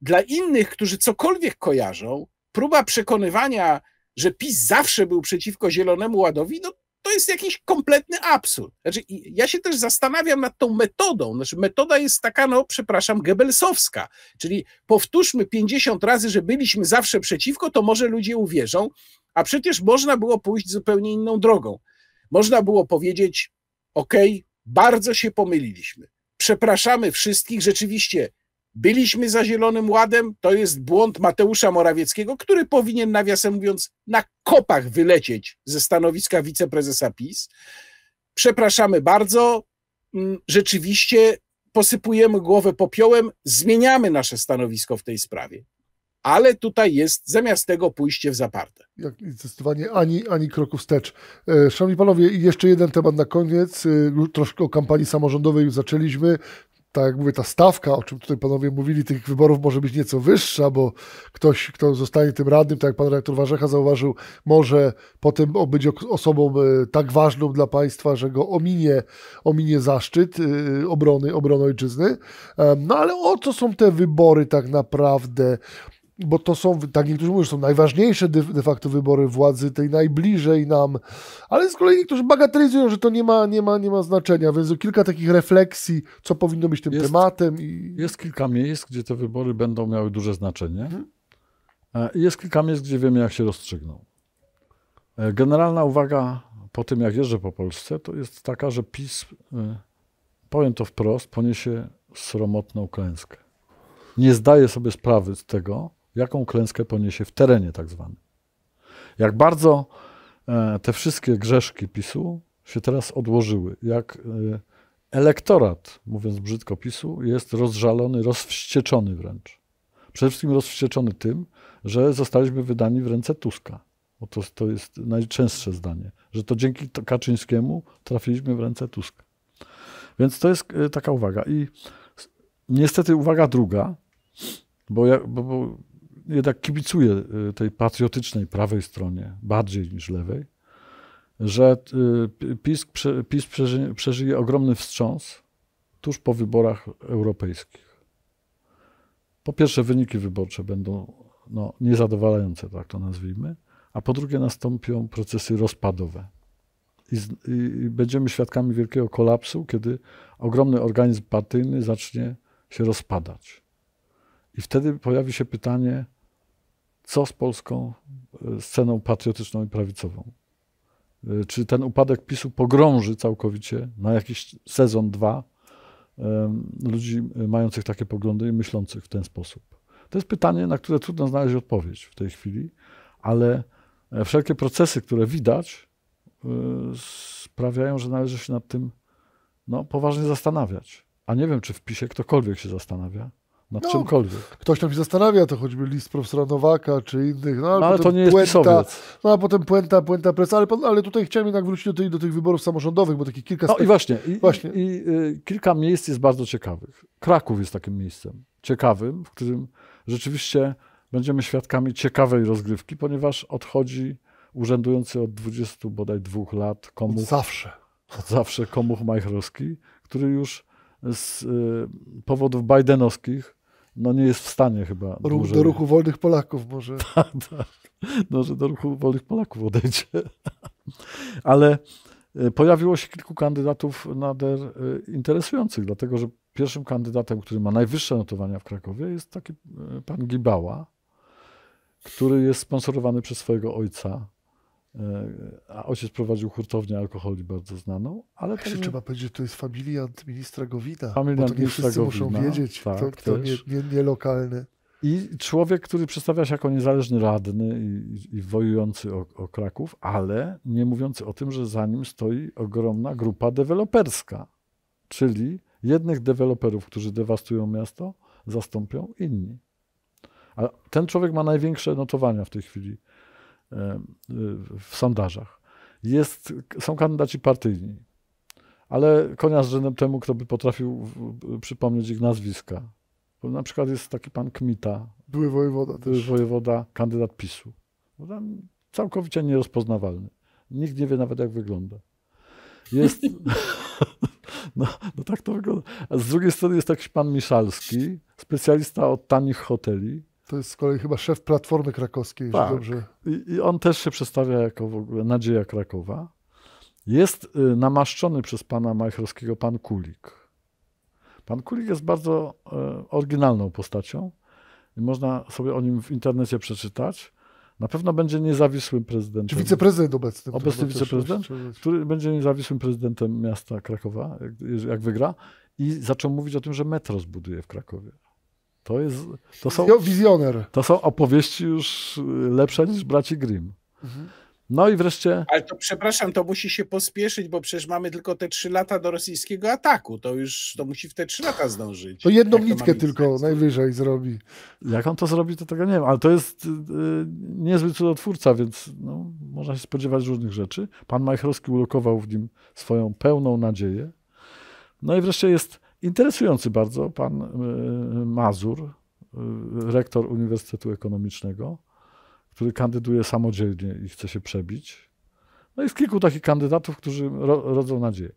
dla innych, którzy cokolwiek kojarzą, próba przekonywania, że PiS zawsze był przeciwko Zielonemu Ładowi, no to jest jakiś kompletny absurd. Znaczy, ja się też zastanawiam nad tą metodą. Znaczy, metoda jest taka, no przepraszam, Goebbelsowska. Czyli powtórzmy 50 razy, że byliśmy zawsze przeciwko, to może ludzie uwierzą, a przecież można było pójść zupełnie inną drogą. Można było powiedzieć: OK, bardzo się pomyliliśmy. Przepraszamy wszystkich, rzeczywiście Byliśmy za Zielonym Ładem, to jest błąd Mateusza Morawieckiego, który powinien, nawiasem mówiąc, na kopach wylecieć ze stanowiska wiceprezesa PiS. Przepraszamy bardzo, mm, rzeczywiście posypujemy głowę popiołem, zmieniamy nasze stanowisko w tej sprawie. Ale tutaj jest zamiast tego pójście w zaparte. Jak zdecydowanie ani, ani kroku wstecz. E, szanowni Panowie, jeszcze jeden temat na koniec. E, troszkę o kampanii samorządowej już zaczęliśmy tak jak mówię, ta stawka, o czym tutaj panowie mówili, tych wyborów może być nieco wyższa, bo ktoś, kto zostanie tym radnym, tak jak pan rektor Warzecha zauważył, może potem być osobą e, tak ważną dla państwa, że go ominie, ominie zaszczyt e, obrony, obrony ojczyzny. E, no ale o co są te wybory tak naprawdę? bo to są, tak niektórzy mówią, są najważniejsze de, facto wybory władzy, tej najbliżej nam, ale z kolei niektórzy bagatelizują, że to nie ma, nie ma, nie ma znaczenia, więc kilka takich refleksji, co powinno być tym jest, tematem. I... Jest kilka miejsc, gdzie te wybory będą miały duże znaczenie. Mhm. E, jest kilka miejsc, gdzie wiemy, jak się rozstrzygną. E, generalna uwaga po tym, jak jeżdżę po Polsce, to jest taka, że PiS, e, powiem to wprost, poniesie sromotną klęskę. Nie zdaję sobie sprawy z tego, jaką klęskę poniesie w terenie tak zwanym. Jak bardzo e, te wszystkie grzeszki PiSu się teraz odłożyły, jak e, elektorat, mówiąc brzydko PiSu, jest rozżalony, rozwścieczony wręcz. Przede wszystkim rozwścieczony tym, że zostaliśmy wydani w ręce Tuska. Bo to, to jest najczęstsze zdanie, że to dzięki Kaczyńskiemu trafiliśmy w ręce Tuska. Więc to jest e, taka uwaga. I niestety uwaga druga, bo, ja, bo, bo jednak kibicuję y, tej patriotycznej prawej stronie bardziej niż lewej, że y, PiS, PiS przeżyje, przeżyje ogromny wstrząs tuż po wyborach europejskich. Po pierwsze, wyniki wyborcze będą no, niezadowalające, tak to nazwijmy, a po drugie, nastąpią procesy rozpadowe. I, z, I, będziemy świadkami wielkiego kolapsu, kiedy ogromny organizm partyjny zacznie się rozpadać. I wtedy pojawi się pytanie, co z polską e, sceną patriotyczną i prawicową. E, czy ten upadek PiSu pogrąży całkowicie na jakiś sezon, dwa e, ludzi mających takie poglądy i myślących w ten sposób? To jest pytanie, na które trudno znaleźć odpowiedź w tej chwili, ale wszelkie procesy, które widać, sprawiają, że należy się nad tym no, poważnie zastanawiać. A nie wiem, czy w PiSie ktokolwiek się zastanawia nad no, czymkolwiek. Ktoś tam się zastanawia, to choćby list profesora Nowaka czy innych, no, ale, no, ale to nie jest puenta, pisowiec. No a potem puenta, puenta presa, ale, ale tutaj chciałem jednak wrócić do, do tych wyborów samorządowych, bo takich kilka... No i właśnie, i, właśnie. I, i y, kilka miejsc jest bardzo ciekawych. Kraków jest takim miejscem ciekawym, w którym rzeczywiście będziemy świadkami ciekawej rozgrywki, ponieważ odchodzi urzędujący od 20 bodaj dwóch lat komuch... Od zawsze. Od zawsze komuch Majchrowski, który już z y, powodów bajdenowskich no nie jest w stanie chyba. Ruch, do ruchu wolnych Polaków może. *laughs* Tak, tak. Może no, do ruchu wolnych Polaków odejdzie. *laughs* Ale e, pojawiło się kilku kandydatów nader e, interesujących, dlatego że pierwszym kandydatem, który ma najwyższe notowania w Krakowie jest taki e, pan Gibała, który jest sponsorowany przez swojego ojca, E, a ojciec prowadził hurtownię alkoholi bardzo znaną, ale Jeszcze także... trzeba powiedzieć, że to jest familia ministra Gowina, familiant bo to nie wszyscy Gowina, muszą wiedzieć, tak, kto, kto nie, nie, nie lokalny. I człowiek, który przedstawia się jako niezależny radny i, i wojujący o, o, Kraków, ale nie mówiący o tym, że za nim stoi ogromna grupa deweloperska, czyli jednych deweloperów, którzy dewastują miasto, zastąpią inni. A ten człowiek ma największe notowania w tej chwili E, w sondażach. Jest, są kandydaci partyjni, ale konia z rzędem temu, kto by potrafił przypomnieć ich nazwiska. Bo na przykład jest taki pan Kmita. Były wojewoda. Były wojewoda, kandydat PiSu. No całkowicie nierozpoznawalny. Nikt nie wie nawet, jak wygląda. Jest... *laughs* No, no, tak to wygląda. A z drugiej strony jest taki pan Miszalski, specjalista od tanich hoteli, to jest z kolei chyba szef Platformy Krakowskiej, tak. dobrze. I, I, on też się przedstawia jako w ogóle nadzieja Krakowa. Jest y, namaszczony przez pana Majchrowskiego pan Kulik. Pan Kulik jest bardzo y, oryginalną postacią i można sobie o nim w internecie przeczytać. Na pewno będzie niezawisłym prezydentem. Czy wiceprezydent obecny. Obecny wiceprezydent, który będzie niezawisłym prezydentem miasta Krakowa, jak, jak wygra. I zaczął mówić o tym, że metro zbuduje w Krakowie. To jest. To są, Wizjoner. To są opowieści już y, lepsze niż braci Grimm. Mhm. No i wreszcie. Ale to przepraszam, to musi się pospieszyć, bo przecież mamy tylko te trzy lata do rosyjskiego ataku. To już to musi w te trzy lata zdążyć. To jedną nitkę tylko sens? najwyżej zrobi. Jak on to zrobi, to tego nie wiem, ale to jest yy, niezły cudotwórca, więc no, można się spodziewać różnych rzeczy. Pan Majchrowski ulokował w nim swoją pełną nadzieję. No i wreszcie jest Interesujący bardzo pan y, Mazur, y, rektor Uniwersytetu Ekonomicznego, który kandyduje samodzielnie i chce się przebić. No jest kilku takich kandydatów, którzy ro, rodzą nadzieję.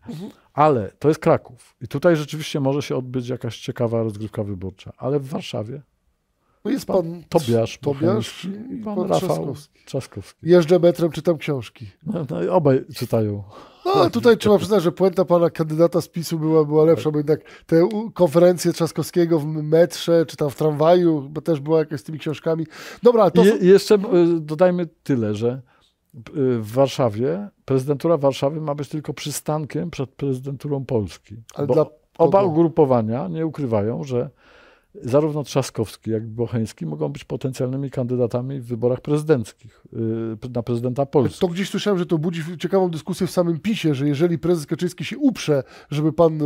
Ale to jest Kraków. I tutaj rzeczywiście może się odbyć jakaś ciekawa rozgrywka wyborcza. Ale w Warszawie no jest pan, pan Tobiasz, Tobiasz i pan, pan Rafał Trzaskowski. Jeżdżę metrem, czytam książki. No, no, obaj czytają. No, ale tutaj trzeba przyznać, że puenta pana kandydata z PiSu była, była lepsza, bo jednak te konferencje Trzaskowskiego w metrze, czy tam w tramwaju, bo też była jakaś z tymi książkami. Dobra, to... Je, jeszcze y, dodajmy tyle, że y, w Warszawie, prezydentura Warszawy ma być tylko przystankiem przed prezydenturą Polski. Ale dla... Oba ugrupowania nie ukrywają, że zarówno Trzaskowski, jak i Bocheński mogą być potencjalnymi kandydatami w wyborach prezydenckich y, na prezydenta Polski. To gdzieś słyszałem, że to budzi ciekawą dyskusję w samym PiSie, że jeżeli prezes Kaczyński się uprze, żeby pan y,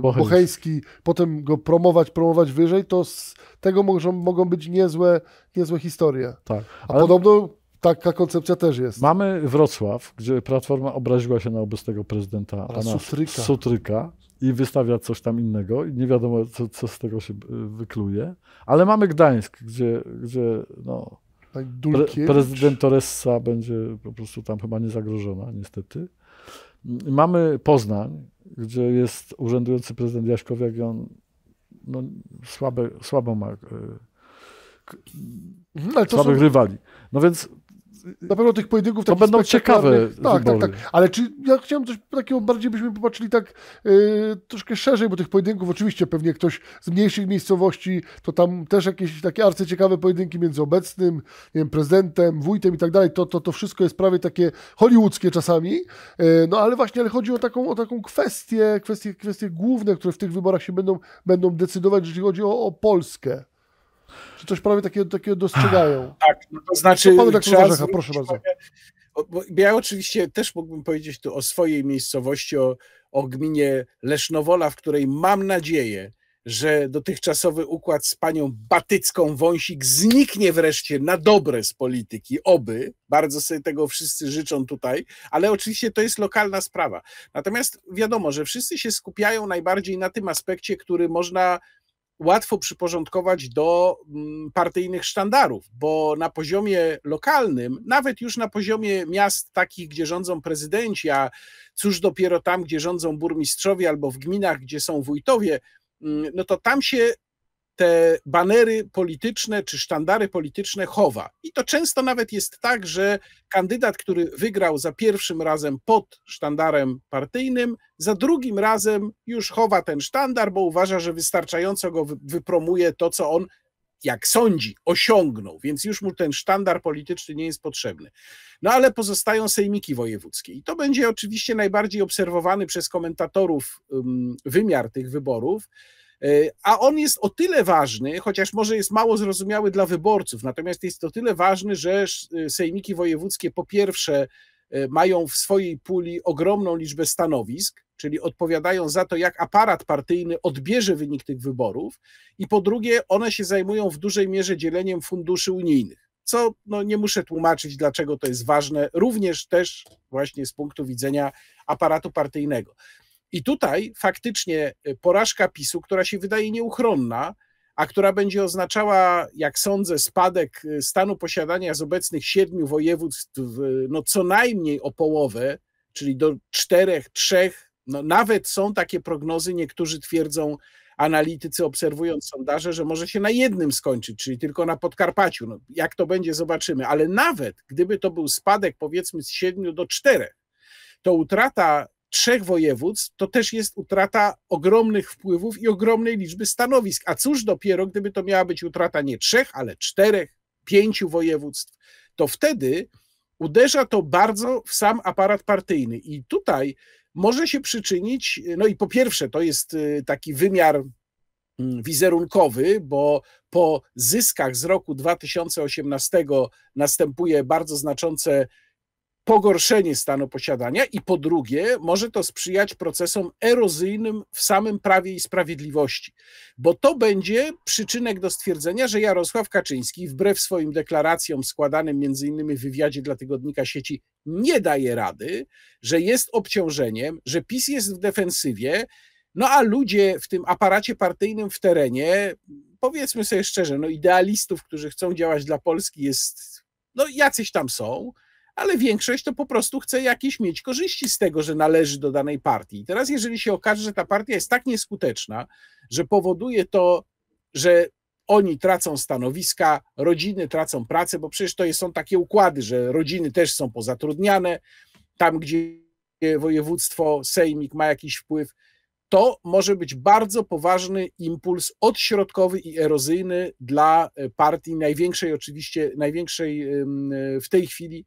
Bocheński, Bocheński potem go promować, promować wyżej, to z tego mogą, mogą być niezłe, niezłe historie. Tak. A podobno taka koncepcja też jest. Mamy Wrocław, gdzie Platforma obraziła się na obecnego prezydenta Sutryka. Sutryka i wystawia coś tam innego i nie wiadomo, co, co z tego się y, wykluje. Ale mamy Gdańsk, gdzie, gdzie no, tak, pre, prezydent Torresa będzie po prostu tam chyba niezagrożona, niestety. Mamy Poznań, gdzie jest urzędujący prezydent Jaśkowiak i on no, słabe, słabo ma... Yy, no, słabych są... rywali. No więc na pewno tych pojedynków To będą ciekawe. Tak, tak, tak. Ale czy ja chciałem coś takiego bardziej byśmy popatrzyli tak y, troszkę szerzej, bo tych pojedynków oczywiście pewnie ktoś z mniejszych miejscowości, to tam też jakieś takie arcyciekawe pojedynki między obecnym, nie wiem, prezydentem, wójtem i tak dalej. To, to, to wszystko jest prawie takie hollywoodzkie czasami. Y, no ale właśnie, ale chodzi o taką, o taką kwestię, kwestie, kwestie główne, które w tych wyborach się będą, będą decydować, jeżeli chodzi o, o Polskę. Czy coś panowie takiego, dostrzegają? Tak, no to znaczy... pan, tak uważa, proszę bardzo. Ja oczywiście też mógłbym powiedzieć tu o swojej miejscowości, o, o gminie Lesznowola, w której mam nadzieję, że dotychczasowy układ z panią Batycką Wąsik zniknie wreszcie na dobre z polityki, oby. Bardzo sobie tego wszyscy życzą tutaj, ale oczywiście to jest lokalna sprawa. Natomiast wiadomo, że wszyscy się skupiają najbardziej na tym aspekcie, który można łatwo przyporządkować do mm, partyjnych sztandarów, bo na poziomie lokalnym, nawet już na poziomie miast takich, gdzie rządzą prezydenci, a cóż dopiero tam, gdzie rządzą burmistrzowie albo w gminach, gdzie są wójtowie, mm, no to tam się te banery polityczne czy sztandary polityczne chowa. I to często nawet jest tak, że kandydat, który wygrał za pierwszym razem pod sztandarem partyjnym, za drugim razem już chowa ten sztandar, bo uważa, że wystarczająco go wypromuje to, co on, jak sądzi, osiągnął, więc już mu ten sztandar polityczny nie jest potrzebny. No ale pozostają sejmiki wojewódzkie. I to będzie oczywiście najbardziej obserwowany przez komentatorów wymiar tych wyborów E, a on jest o tyle ważny, chociaż może jest mało zrozumiały dla wyborców, natomiast jest o tyle ważny, że e, sejmiki wojewódzkie po pierwsze e, mają w swojej puli ogromną liczbę stanowisk, czyli odpowiadają za to, jak aparat partyjny odbierze wynik tych wyborów, i po drugie, one się zajmują w dużej mierze dzieleniem funduszy unijnych. Co no, nie muszę tłumaczyć, dlaczego to jest ważne, również też właśnie z punktu widzenia aparatu partyjnego. I tutaj faktycznie e, porażka PiSu, która się wydaje nieuchronna, a która będzie oznaczała, jak sądzę, spadek e, stanu posiadania z obecnych siedmiu województw no co najmniej o połowę, czyli do czterech, trzech, no nawet są takie prognozy, niektórzy twierdzą, analitycy obserwując sondaże, że może się na jednym skończyć, czyli tylko na Podkarpaciu. No, jak to będzie, zobaczymy. Ale nawet gdyby to był spadek powiedzmy z siedmiu do czterech, to utrata trzech województw, to też jest utrata ogromnych wpływów i ogromnej liczby stanowisk. A cóż dopiero, gdyby to miała być utrata nie trzech, ale czterech, pięciu województw, to wtedy uderza to bardzo w sam aparat partyjny. I tutaj może się przyczynić, no i po pierwsze, to jest y, taki wymiar mm, wizerunkowy, bo po zyskach z roku 2018 następuje bardzo znaczące pogorszenie stanu posiadania i po drugie może to sprzyjać procesom erozyjnym w samym prawie i sprawiedliwości, bo to będzie przyczynek do stwierdzenia, że Jarosław Kaczyński wbrew swoim deklaracjom składanym między innymi w wywiadzie dla tygodnika sieci nie daje rady, że jest obciążeniem, że PiS jest w defensywie, no a ludzie w tym aparacie partyjnym w terenie, powiedzmy sobie szczerze, no idealistów, którzy chcą działać dla Polski jest no jacyś tam są ale większość to po prostu chce jakieś mieć korzyści z tego, że należy do danej partii. teraz, jeżeli się okaże, że ta partia jest tak nieskuteczna, że powoduje to, że oni tracą stanowiska, rodziny tracą pracę, bo przecież to są takie układy, że rodziny też są pozatrudniane, tam gdzie województwo, sejmik ma jakiś wpływ, to może być bardzo poważny impuls odśrodkowy i erozyjny dla partii największej, oczywiście, największej w tej chwili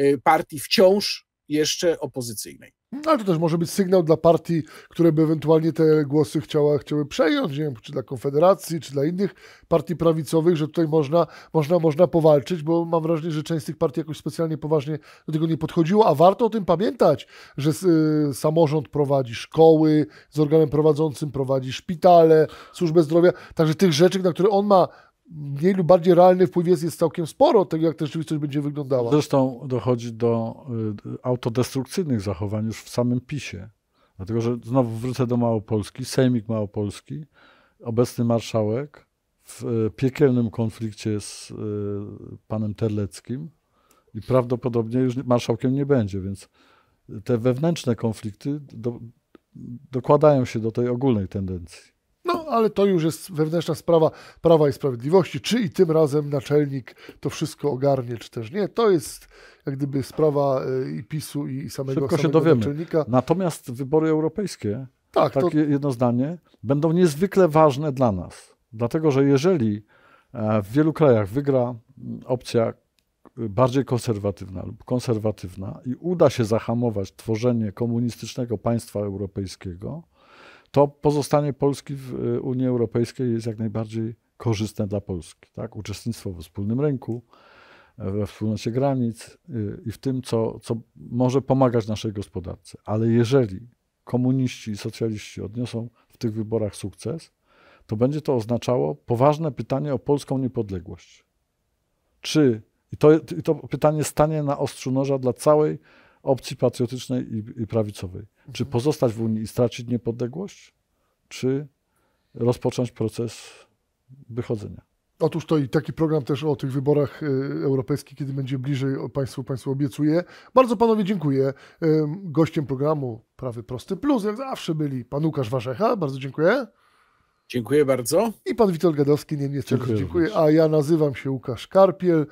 Y, partii wciąż jeszcze opozycyjnej. No, ale to też może być sygnał dla partii, które by ewentualnie te głosy chciała, chciały przejąć, nie wiem, czy dla Konfederacji, czy dla innych partii prawicowych, że tutaj można, można, można powalczyć, bo mam wrażenie, że część z tych partii jakoś specjalnie poważnie do tego nie podchodziło, a warto o tym pamiętać, że y, samorząd prowadzi szkoły, z organem prowadzącym prowadzi szpitale, służbę zdrowia, także tych rzeczy, na które on ma mniej lub bardziej realny wpływ jest, jest całkiem sporo tego, jak ta rzeczywistość będzie wyglądała. Zresztą dochodzi do y, autodestrukcyjnych zachowań już w samym PiSie. Dlatego, że znowu wrócę do Małopolski, Sejmik Małopolski, obecny marszałek w y, piekielnym konflikcie z y, panem Terleckim i prawdopodobnie już marszałkiem nie będzie, więc te wewnętrzne konflikty do, dokładają się do tej ogólnej tendencji. No, ale to już jest wewnętrzna sprawa Prawa i Sprawiedliwości. Czy i tym razem naczelnik to wszystko ogarnie, czy też nie. To jest jak gdyby sprawa e, i PiSu, i samego, Szybko samego się naczelnika. Natomiast wybory europejskie, tak, takie to... jedno zdanie, będą niezwykle ważne dla nas. Dlatego, że jeżeli e, w wielu krajach wygra opcja e, bardziej konserwatywna lub konserwatywna i uda się zahamować tworzenie komunistycznego państwa europejskiego, to pozostanie Polski w y, Unii Europejskiej jest jak najbardziej korzystne dla Polski. Tak? Uczestnictwo we wspólnym rynku, e, we wspólnocie granic y, i w tym, co, co może pomagać naszej gospodarce. Ale jeżeli komuniści i socjaliści odniosą w tych wyborach sukces, to będzie to oznaczało poważne pytanie o polską niepodległość. Czy i to, i to pytanie stanie na ostrzu noża dla całej opcji patriotycznej i, i prawicowej. Mhm. Czy pozostać w Unii i stracić niepodległość, czy rozpocząć proces wychodzenia? Otóż to i taki program też o tych wyborach y, europejskich, kiedy będzie bliżej Państwu, Państwu obiecuję. Bardzo Panowie dziękuję. Gościem programu Prawy Prosty Plus, jak zawsze byli Pan Łukasz Warzecha, bardzo dziękuję. Dziękuję bardzo. I pan Witold Gadowski, niemniej dziękuję, dziękuję. A ja nazywam się Łukasz Karpiel.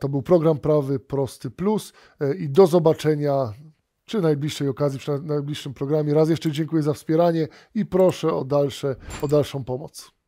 To był program Prawy Prosty Plus e, i do zobaczenia przy najbliższej okazji, przy najbliższym programie. Raz jeszcze dziękuję za wspieranie i proszę o, dalsze, o dalszą pomoc.